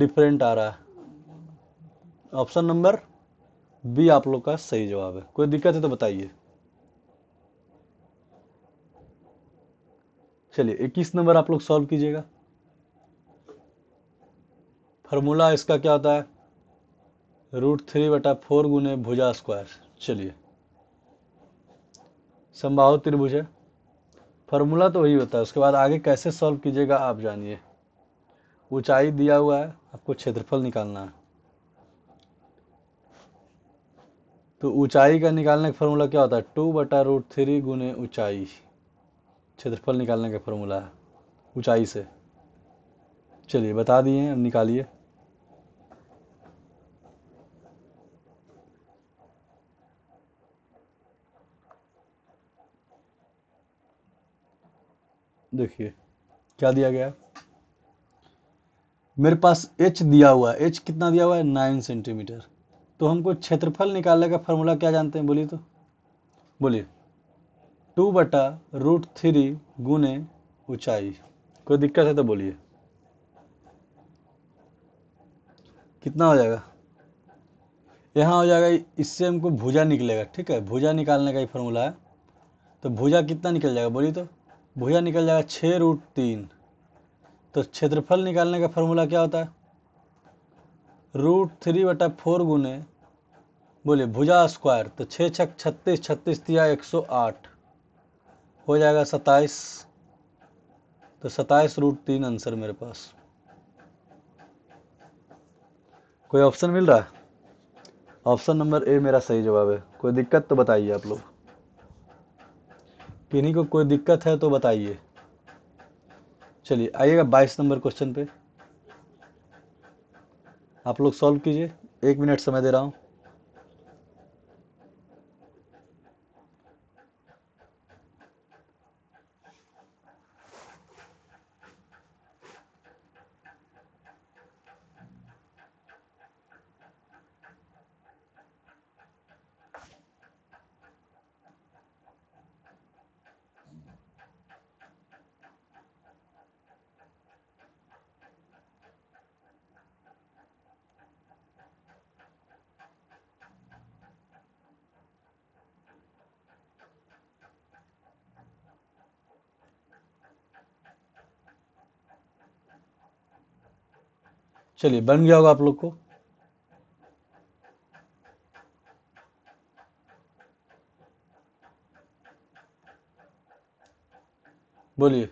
Speaker 1: डिफरेंट आ रहा है ऑप्शन नंबर बी आप लोग का सही जवाब है कोई दिक्कत है तो बताइए चलिए इक्कीस नंबर आप लोग सॉल्व कीजिएगा फॉर्मूला इसका क्या होता है रूट थ्री बटा फोर गुने भुजा स्क्वायर चलिए संभाव त्रिभुज है फॉर्मूला तो वही होता है उसके बाद आगे कैसे सॉल्व कीजिएगा आप जानिए ऊंचाई दिया हुआ है आपको क्षेत्रफल निकालना है तो ऊंचाई का निकालने का फॉर्मूला क्या होता है टू बटा रूट थ्री गुने ऊंचाई क्षेत्रफल निकालने का फॉर्मूला है ऊंचाई से चलिए बता दिए अब निकालिए देखिए क्या दिया गया मेरे पास एच दिया हुआ है एच कितना दिया हुआ है नाइन सेंटीमीटर तो हमको क्षेत्रफल निकालने का फॉर्मूला क्या जानते हैं बोलिए तो बोलिए टू बटा रूट थ्री गुने ऊंचाई कोई दिक्कत है तो बोलिए कितना हो जाएगा यहाँ हो जाएगा इससे हमको भुजा निकलेगा ठीक है भुजा निकालने का ही फॉर्मूला है तो भुजा कितना निकल जाएगा बोलिए तो भुजा निकल जाएगा छः रूट तीन तो क्षेत्रफल निकालने का फॉर्मूला क्या होता है रूट थ्री बटा फोर गुने बोले भुजा स्क्वायर तो छः छक छत्तीस छत्तीस दिया एक सौ आठ हो जाएगा सताइस तो सताइस रूट तीन आंसर मेरे पास कोई ऑप्शन मिल रहा है ऑप्शन नंबर ए मेरा सही जवाब है कोई दिक्कत तो बताइए आप लोग किन्हीं को कोई दिक्कत है तो बताइए चलिए आइएगा बाईस नंबर क्वेश्चन पे आप लोग सॉल्व कीजिए एक मिनट समय दे रहा हूँ चलिए बन गया होगा आप लोग को बोलिए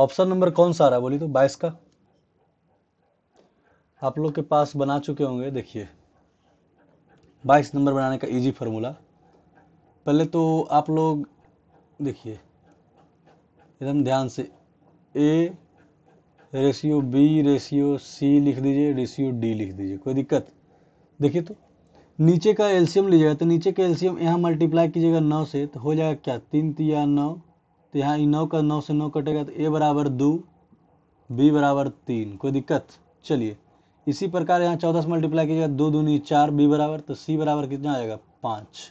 Speaker 1: ऑप्शन नंबर कौन सा आ रहा है बोली तो बाईस का आप लोग के पास बना चुके होंगे देखिए बाईस नंबर बनाने का इजी फार्मूला पहले तो आप लोग देखिए एकदम ध्यान से a ratio b ratio c लिख दीजिए रेशियो डी लिख दीजिए कोई दिक्कत देखिए तो नीचे का एल्शियम लीजिएगा तो नीचे का एल्शियम यहाँ मल्टीप्लाई कीजिएगा नौ से तो हो जाएगा क्या तीन तीन नौ तो यहाँ नौ का नौ से नौ कटेगा तो ए बराबर दो बी बराबर तीन कोई दिक्कत चलिए इसी प्रकार यहाँ चौदह से मल्टीप्लाई कीजिएगा दो दूनी चार बी बराबर तो सी बराबर कितना आ जाएगा पाँच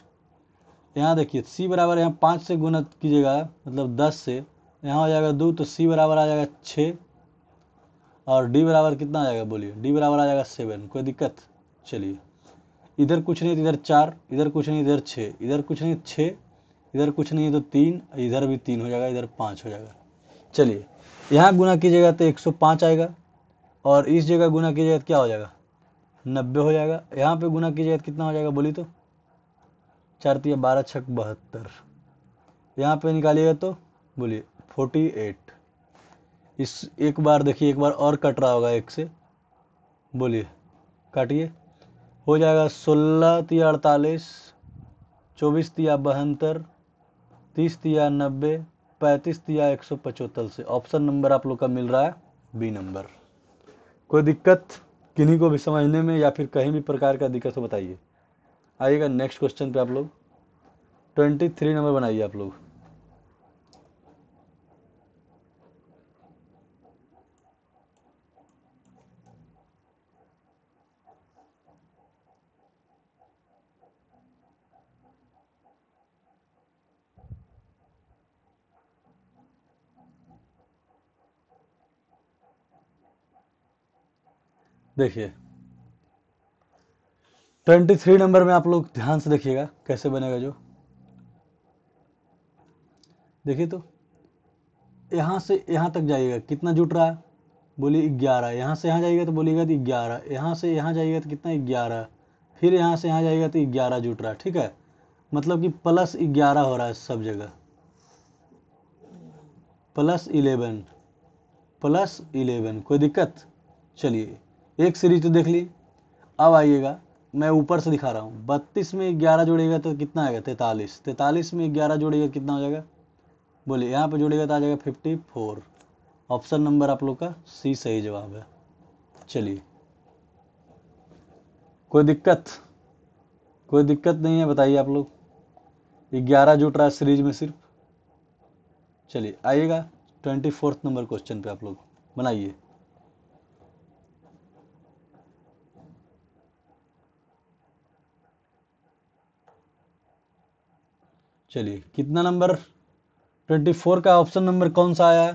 Speaker 1: यहाँ देखिए सी बराबर यहाँ पाँच से गुना कीजिएगा मतलब दस से यहाँ हो जाएगा दो तो सी बराबर आ जाएगा छः और डी बराबर कितना आ जाएगा बोलिए डी बराबर आ जाएगा सेवन कोई दिक्कत चलिए इधर कुछ नहीं तो इधर चार इधर कुछ नहीं तो इधर छः इधर कुछ नहीं तो छः इधर कुछ नहीं है तो तीन इधर भी तीन हो जाएगा इधर पाँच हो जाएगा चलिए यहाँ गुना कीजिएगा तो एक सौ पाँच आएगा और इस जगह गुना कीजिएगा तो क्या हो जाएगा नब्बे हो जाएगा यहाँ पे गुना कीजिएगा तो कितना हो जाएगा बोली तो चार तीन बारह छक बहत्तर यहाँ पे निकालिएगा तो बोलिए फोर्टी एट इस एक बार देखिए एक बार और कट रहा होगा एक से बोलिए काटिए हो जाएगा सोलह तिया अड़तालीस चौबीस तिया बहत्तर तीस दिया नब्बे पैंतीस दिया एक सौ पचहत्तर से ऑप्शन नंबर आप लोग का मिल रहा है बी नंबर कोई दिक्कत किन्हीं को भी समझने में या फिर कहीं भी प्रकार का दिक्कत हो बताइए आइएगा नेक्स्ट क्वेश्चन पे आप लोग ट्वेंटी थ्री नंबर बनाइए आप लोग देखिए 23 नंबर में आप लोग ध्यान से देखिएगा कैसे बनेगा जो देखिए तो यहां से यहां तक जाइएगा कितना जुट रहा है बोलिए ग्यारह यहां से यहां जाइएगा तो बोलिएगा तो ग्यारह यहां से यहां जाइएगा तो कितना ग्यारह फिर यहां से यहां जाइएगा तो ग्यारह जुट रहा है ठीक है मतलब कि प्लस ग्यारह हो रहा है सब जगह प्लस इलेवन प्लस इलेवन कोई दिक्कत चलिए एक सीरीज तो देख ली अब आइएगा मैं ऊपर से दिखा रहा हूँ बत्तीस में ग्यारह जोड़ेगा तो कितना आएगा तैतालीस तैतालीस में ग्यारह जोड़ेगा कितना हो जाएगा बोलिए यहाँ पे जोड़ेगा तो आ जाएगा फिफ्टी फोर ऑप्शन नंबर आप लोग का सी सही जवाब है चलिए कोई दिक्कत कोई दिक्कत नहीं है बताइए आप लोग ग्यारह जुट रहा है सीरीज में सिर्फ चलिए आइएगा ट्वेंटी फोर्थ नंबर क्वेश्चन पे आप लोग बनाइए चलिए कितना नंबर ट्वेंटी फोर का ऑप्शन नंबर कौन सा आया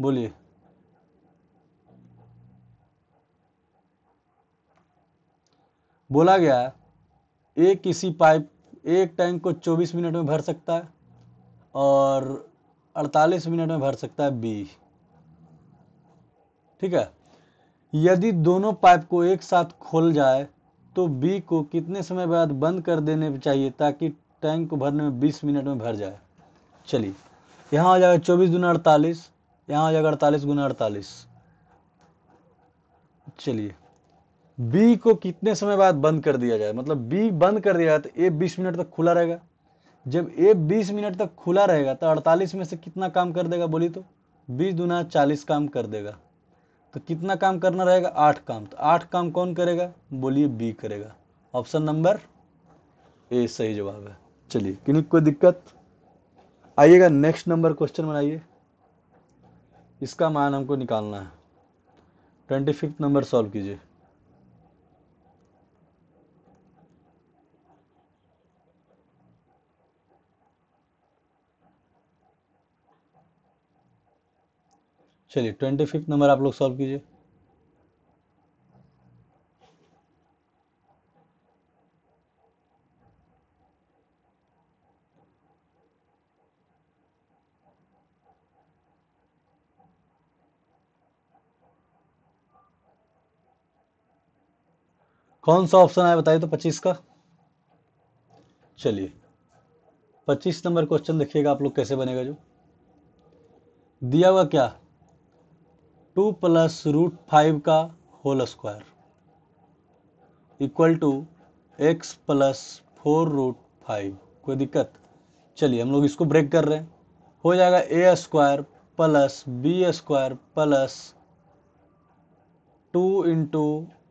Speaker 1: बोलिए बोला गया एक किसी पाइप एक टैंक को 24 मिनट में भर सकता है और 48 मिनट में भर सकता है बी ठीक है यदि दोनों पाइप को एक साथ खोल जाए तो बी को कितने समय बाद बंद कर देने चाहिए ताकि टैंक को भरने में बीस मिनट में भर जाए चलिए यहाँ आ जाएगा चौबीस गुना अड़तालीस यहाँ आ जाएगा अड़तालीस गुना अड़तालीस चलिए बी को कितने समय बाद बंद कर दिया जाए मतलब बी बंद कर दिया जाए तो ए बीस मिनट तक खुला रहेगा जब ए बीस मिनट तक खुला रहेगा तो अड़तालीस में से कितना काम कर देगा बोली तो बीस दुना चालीस काम कर देगा तो कितना काम करना रहेगा आठ काम तो आठ काम कौन करेगा बोलिए बी करेगा ऑप्शन नंबर ए सही जवाब है चलिए किन्हीं कोई दिक्कत आइएगा नेक्स्ट नंबर क्वेश्चन बनाइए इसका मान हमको निकालना है ट्वेंटी फिफ्थ नंबर सॉल्व कीजिए चलिए ट्वेंटी फिफ्थ नंबर आप लोग सॉल्व कीजिए कौन सा ऑप्शन आया बताइए तो पच्चीस का चलिए पच्चीस नंबर क्वेश्चन देखिएगा आप लोग कैसे बनेगा जो दिया हुआ क्या टू प्लस रूट फाइव का whole square equal to x plus four root five कोई दिक्कत चलिए हम लोग इसको ब्रेक कर रहे हैं हो जाएगा a square plus b square plus two into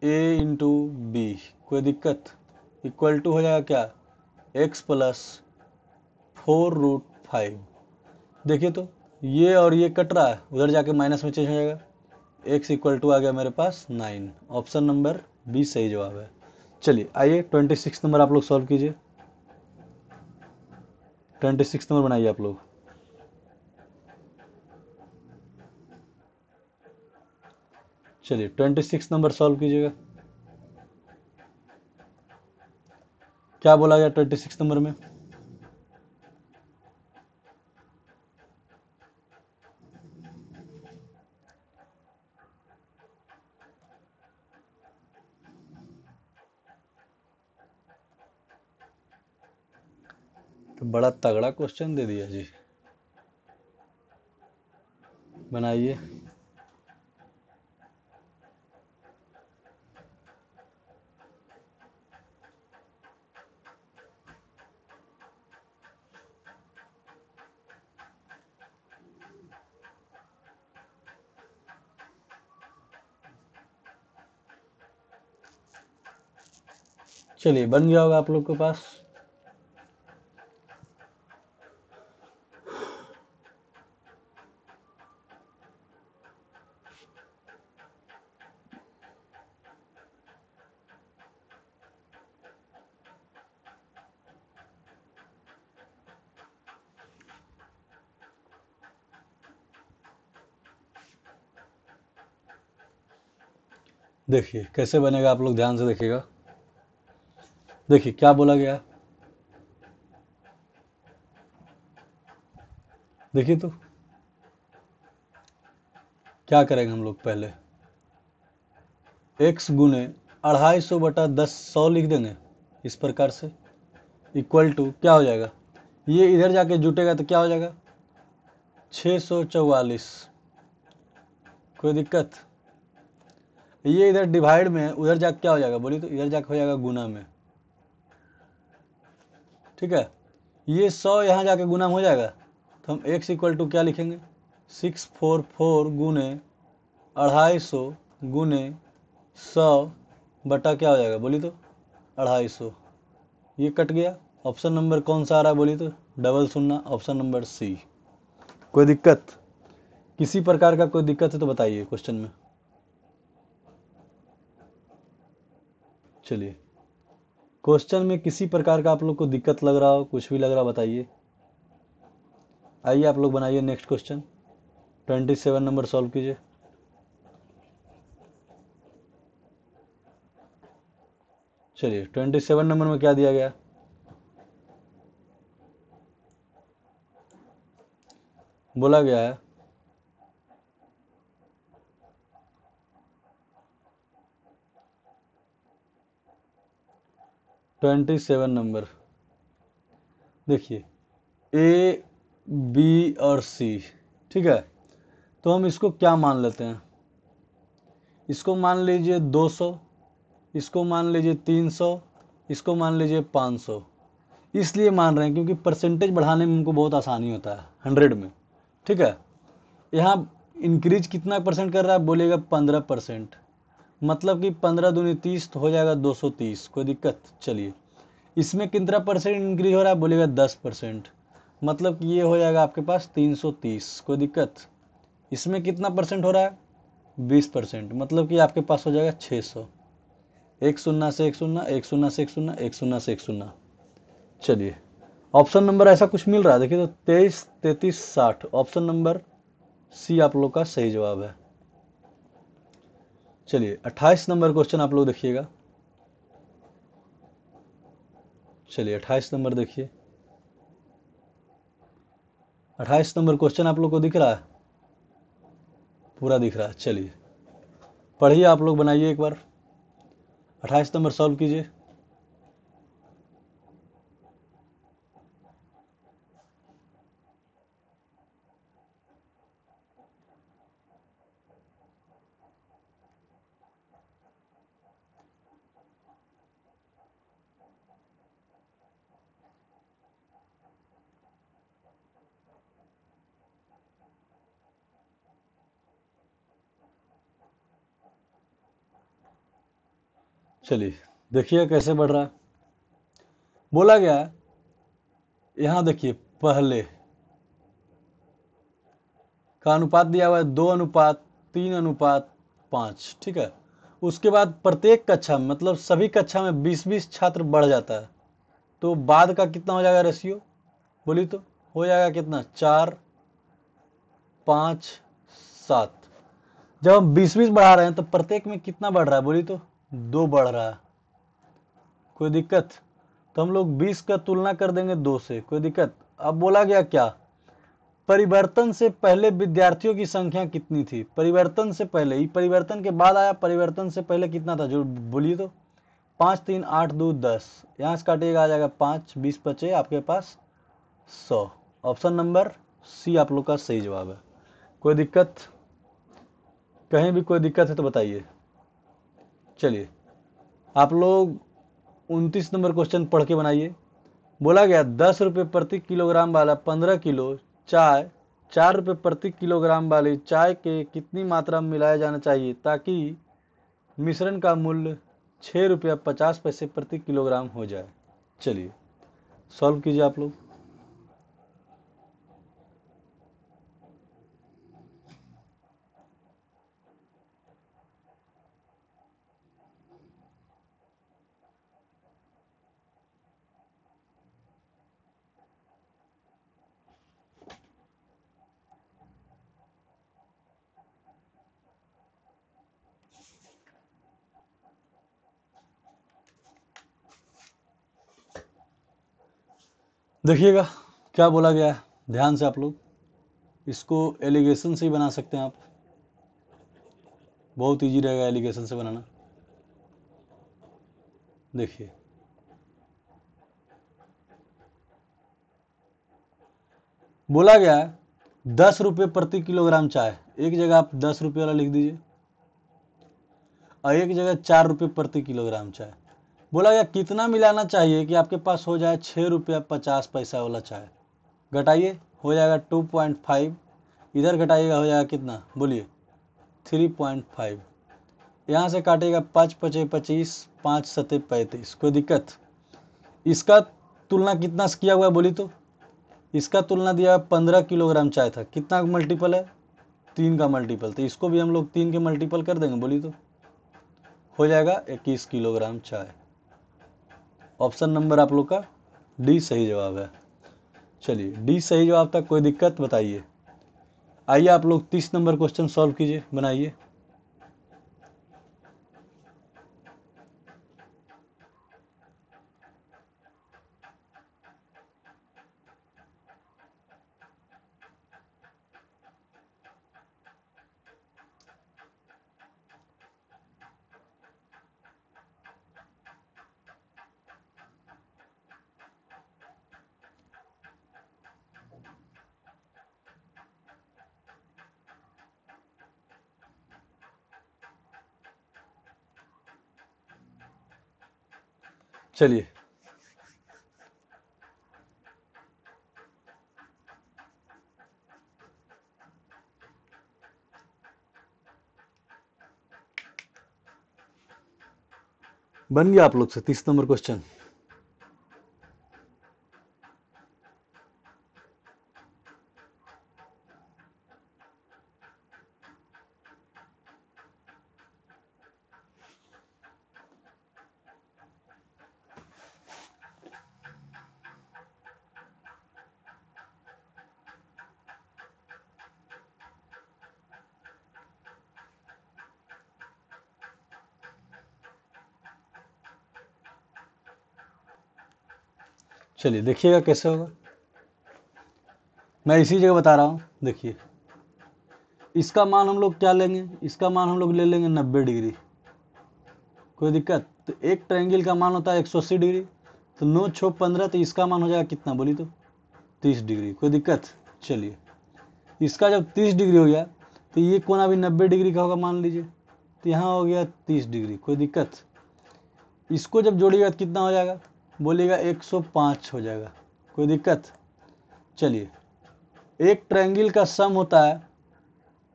Speaker 1: a into b कोई दिक्कत इक्वल टू हो जाएगा क्या x plus four root five देखिए तो ये और ये कट रहा है उधर जाके माइनस में चेंज हो जाएगा एक्स इक्वल टू आ गया मेरे पास नाइन ऑप्शन नंबर बी सही जवाब है चलिए आइए ट्वेंटी सिक्स नंबर आप लोग सॉल्व कीजिए ट्वेंटी सिक्स नंबर बनाइए आप लोग चलिए ट्वेंटी सिक्स नंबर सॉल्व कीजिएगा क्या बोला गया ट्वेंटी सिक्स नंबर में तो बड़ा तगड़ा क्वेश्चन दे दिया जी बनाइए चलिए बन गया होगा आप लोग के पास देखिए कैसे बनेगा आप लोग ध्यान से देखिएगा देखिए क्या बोला गया देखिए तो क्या करेंगे हम लोग पहले एक्स गुने अढ़ाई सौ बटा दस सौ लिख देंगे इस प्रकार से इक्वल टू क्या हो जाएगा ये इधर जाके जुटेगा तो क्या हो जाएगा छः सौ चौवालीस कोई दिक्कत ये इधर डिवाइड में उधर जाके क्या हो जाएगा बोली तो इधर जाके हो जाएगा गुना में ठीक है ये सौ यहाँ जाके गुना हो जाएगा तो हम एक्स इक्वल टू क्या लिखेंगे सिक्स फोर फोर गुने अढ़ाई सौ गुने सौ बटा क्या हो जाएगा बोली तो अढ़ाई सौ ये कट गया ऑप्शन नंबर कौन सा आ रहा है बोली तो डबल सुनना ऑप्शन नंबर सी कोई दिक्कत किसी प्रकार का कोई दिक्कत है तो बताइए क्वेश्चन में चलिए क्वेश्चन में किसी प्रकार का आप लोग को दिक्कत लग रहा हो कुछ भी लग रहा बताइए आइए आप लोग बनाइए next question twenty seven number solve कीजिए चलिए ट्वेंटी सेवन नंबर में क्या दिया गया बोला गया है ट्वेंटी सेवन नंबर देखिए ए बी और सी ठीक है तो हम इसको क्या मान लेते हैं इसको मान लीजिए 200 इसको मान लीजिए 300 इसको मान लीजिए 500 इसलिए मान रहे हैं क्योंकि परसेंटेज बढ़ाने में उनको बहुत आसानी होता है हंड्रेड में ठीक है यहाँ इंक्रीज कितना परसेंट कर रहा है बोलेगा पंद्रह परसेंट मतलब कि पंद्रह दूनी तीस तो हो जाएगा दो सौ तीस कोई दिक्कत चलिए इसमें कितना परसेंट इंक्रीज हो रहा है बोलेगा दस परसेंट मतलब कि ये हो जाएगा आपके पास तीन सौ तीस कोई दिक्कत इसमें कितना परसेंट हो रहा है बीस परसेंट मतलब कि आपके पास हो जाएगा छः सौ एक शून्ना से एक शून्ना एक शून्ना से एक शून्ना एक शून्ना से एक शून्ना चलिए ऑप्शन नंबर ऐसा कुछ मिल रहा है देखिए तो तेईस तैतीस साठ ऑप्शन नंबर सी आप लोग का सही जवाब है चलिए 28 नंबर क्वेश्चन आप लोग देखिएगा चलिए 28 नंबर देखिए 28 नंबर क्वेश्चन आप लोग को दिख रहा है पूरा दिख रहा है चलिए पढ़िए आप लोग बनाइए एक बार 28 नंबर सॉल्व कीजिए चलिए देखिए कैसे बढ़ रहा है बोला गया यहां देखिए पहले का अनुपात दिया हुआ है दो अनुपात तीन अनुपात पांच ठीक है उसके बाद प्रत्येक कक्षा मतलब सभी कक्षा में बीस बीस छात्र बढ़ जाता है तो बाद का कितना हो जाएगा रेशियो बोली तो हो जाएगा कितना चार पांच सात जब हम बीस बीस बढ़ा रहे हैं तो प्रत्येक में कितना बढ़ रहा है बोली तो दो बढ़ रहा है कोई दिक्कत तो हम लोग बीस का तुलना कर देंगे दो से कोई दिक्कत अब बोला गया क्या परिवर्तन से पहले विद्यार्थियों की संख्या कितनी थी परिवर्तन से पहले ही परिवर्तन के बाद आया परिवर्तन से पहले कितना था जो बोलिए तो पाँच तीन आठ दो दस यहाँ से काटिएगा आ जाएगा पाँच बीस पचे आपके पास सौ ऑप्शन नंबर सी आप लोग का सही जवाब है कोई दिक्कत कहीं भी कोई दिक्कत है तो बताइए चलिए आप लोग उनतीस नंबर क्वेश्चन पढ़ के बनाइए बोला गया दस रुपये प्रति किलोग्राम वाला पंद्रह किलो चाय चार रुपये प्रति किलोग्राम वाली चाय के कितनी मात्रा में मिलाया जाना चाहिए ताकि मिश्रण का मूल्य छः रुपया पचास पैसे प्रति किलोग्राम हो जाए चलिए सॉल्व कीजिए आप लोग देखिएगा क्या बोला गया है ध्यान से आप लोग इसको एलिगेशन से ही बना सकते हैं आप बहुत इजी रहेगा एलिगेशन से बनाना देखिए बोला गया है दस रुपये प्रति किलोग्राम चाय एक जगह आप दस रुपये वाला लिख दीजिए और एक जगह चार रुपये प्रति किलोग्राम चाय बोला गया कितना मिलाना चाहिए कि आपके पास हो जाए छः रुपया पचास पैसा वाला चाय घटाइए हो जाएगा टू पॉइंट फाइव इधर घटाइएगा हो जाएगा कितना बोलिए थ्री पॉइंट फाइव यहाँ से काटेगा पाँच पचे पच्चीस पाँच सते पैंतीस कोई दिक्कत इसका तुलना कितना से किया हुआ बोली तो इसका तुलना दिया पंद्रह किलोग्राम चाय था कितना मल्टीपल है तीन का मल्टीपल तो इसको भी हम लोग तीन के मल्टीपल कर देंगे बोली तो हो जाएगा इक्कीस किलोग्राम चाय ऑप्शन नंबर आप लोग का डी सही जवाब है चलिए डी सही जवाब था कोई दिक्कत बताइए आइए आप लोग तीस नंबर क्वेश्चन सॉल्व कीजिए बनाइए चलिए बन गया आप लोग से तीस नंबर क्वेश्चन चलिए देखिएगा कैसे होगा मैं इसी जगह बता रहा हूँ देखिए इसका मान हम लोग क्या लेंगे इसका मान हम लोग ले लेंगे नब्बे डिग्री कोई दिक्कत तो एक ट्रायंगल का मान होता है एक सौ अस्सी डिग्री तो नौ छः पंद्रह तो इसका मान हो जाएगा कितना बोली तो तीस डिग्री कोई दिक्कत चलिए इसका जब तीस डिग्री हो गया तो ये कोना भी नब्बे डिग्री का होगा मान लीजिए तो यहाँ हो गया तीस डिग्री कोई दिक्कत इसको जब जोड़िएगा तो कितना हो जाएगा बोलेगा 105 हो जाएगा कोई दिक्कत चलिए एक ट्रायंगल का सम होता है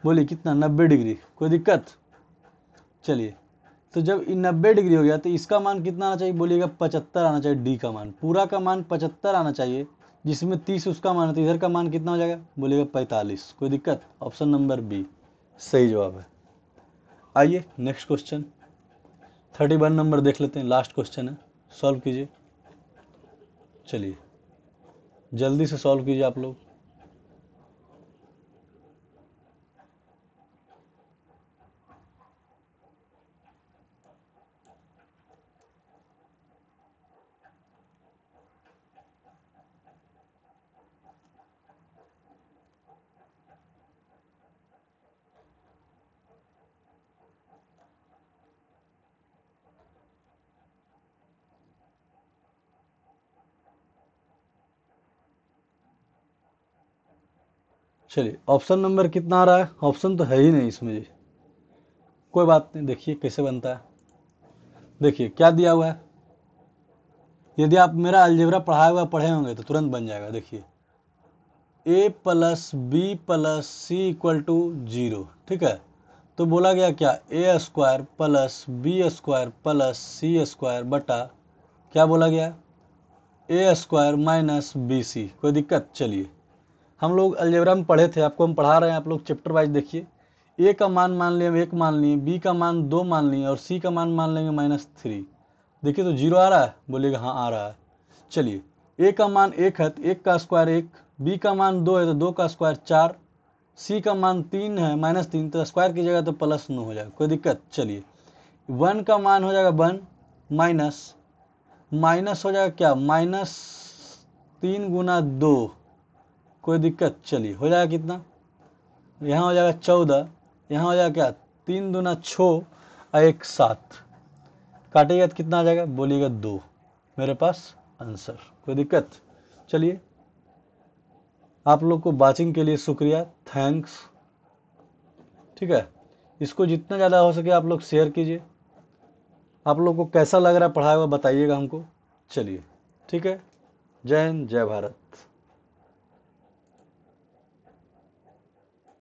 Speaker 1: बोलिए कितना 90 डिग्री कोई दिक्कत चलिए तो जब नब्बे डिग्री हो गया तो इसका मान कितना आना चाहिए बोलिएगा पचहत्तर आना चाहिए डी का मान पूरा का मान पचहत्तर आना चाहिए जिसमें तीस उसका मान है तो इधर का मान कितना हो जाएगा बोलिएगा पैंतालीस कोई दिक्कत ऑप्शन नंबर बी सही जवाब है आइए next question thirty one number देख लेते हैं लास्ट क्वेश्चन है सॉल्व कीजिए चलिए जल्दी से सॉल्व कीजिए आप लोग चलिए ऑप्शन नंबर कितना आ रहा है ऑप्शन तो है ही नहीं इसमें जी कोई बात नहीं देखिए कैसे बनता है देखिए क्या दिया हुआ है यदि आप मेरा अलजेबरा पढ़ाया हुआ पढ़े होंगे तो तुरंत बन जाएगा देखिए a plus b plus c equal to zero ठीक है तो बोला गया क्या a square plus b square plus c square बटा क्या बोला गया a square minus b c कोई दिक्कत चलिए हम लोग अलजेबरा में पढ़े थे आपको हम पढ़ा रहे हैं आप लोग चैप्टर वाइज देखिए ए का मान मान लिए हम एक मान लिए बी का मान दो मान लिए और सी का मान मान लेंगे माइनस थ्री देखिए तो जीरो आ रहा है बोलिएगा हाँ आ रहा है चलिए ए का मान एक है तो एक का स्क्वायर एक बी का मान दो है तो दो का स्क्वायर चार सी का मान तीन है माइनस तीन तो स्क्वायर की जगह तो प्लस नौ हो जाएगा कोई दिक्कत चलिए वन का मान हो जाएगा वन माइनस माइनस हो जाएगा क्या माइनस तीन गुना दो कोई दिक्कत चलिए हो जाएगा कितना यहाँ हो जाएगा चौदह यहाँ हो जाएगा क्या तीन दूना छो एक सात काटेगा तो कितना आ जाएगा बोलिएगा दो मेरे पास आंसर कोई दिक्कत चलिए आप लोग को वाचिंग के लिए शुक्रिया थैंक्स ठीक है इसको जितना ज़्यादा हो सके आप लोग शेयर कीजिए आप लोग को कैसा लग रहा है पढ़ाया हुआ बताइएगा हमको चलिए ठीक है जय हिंद जय भारत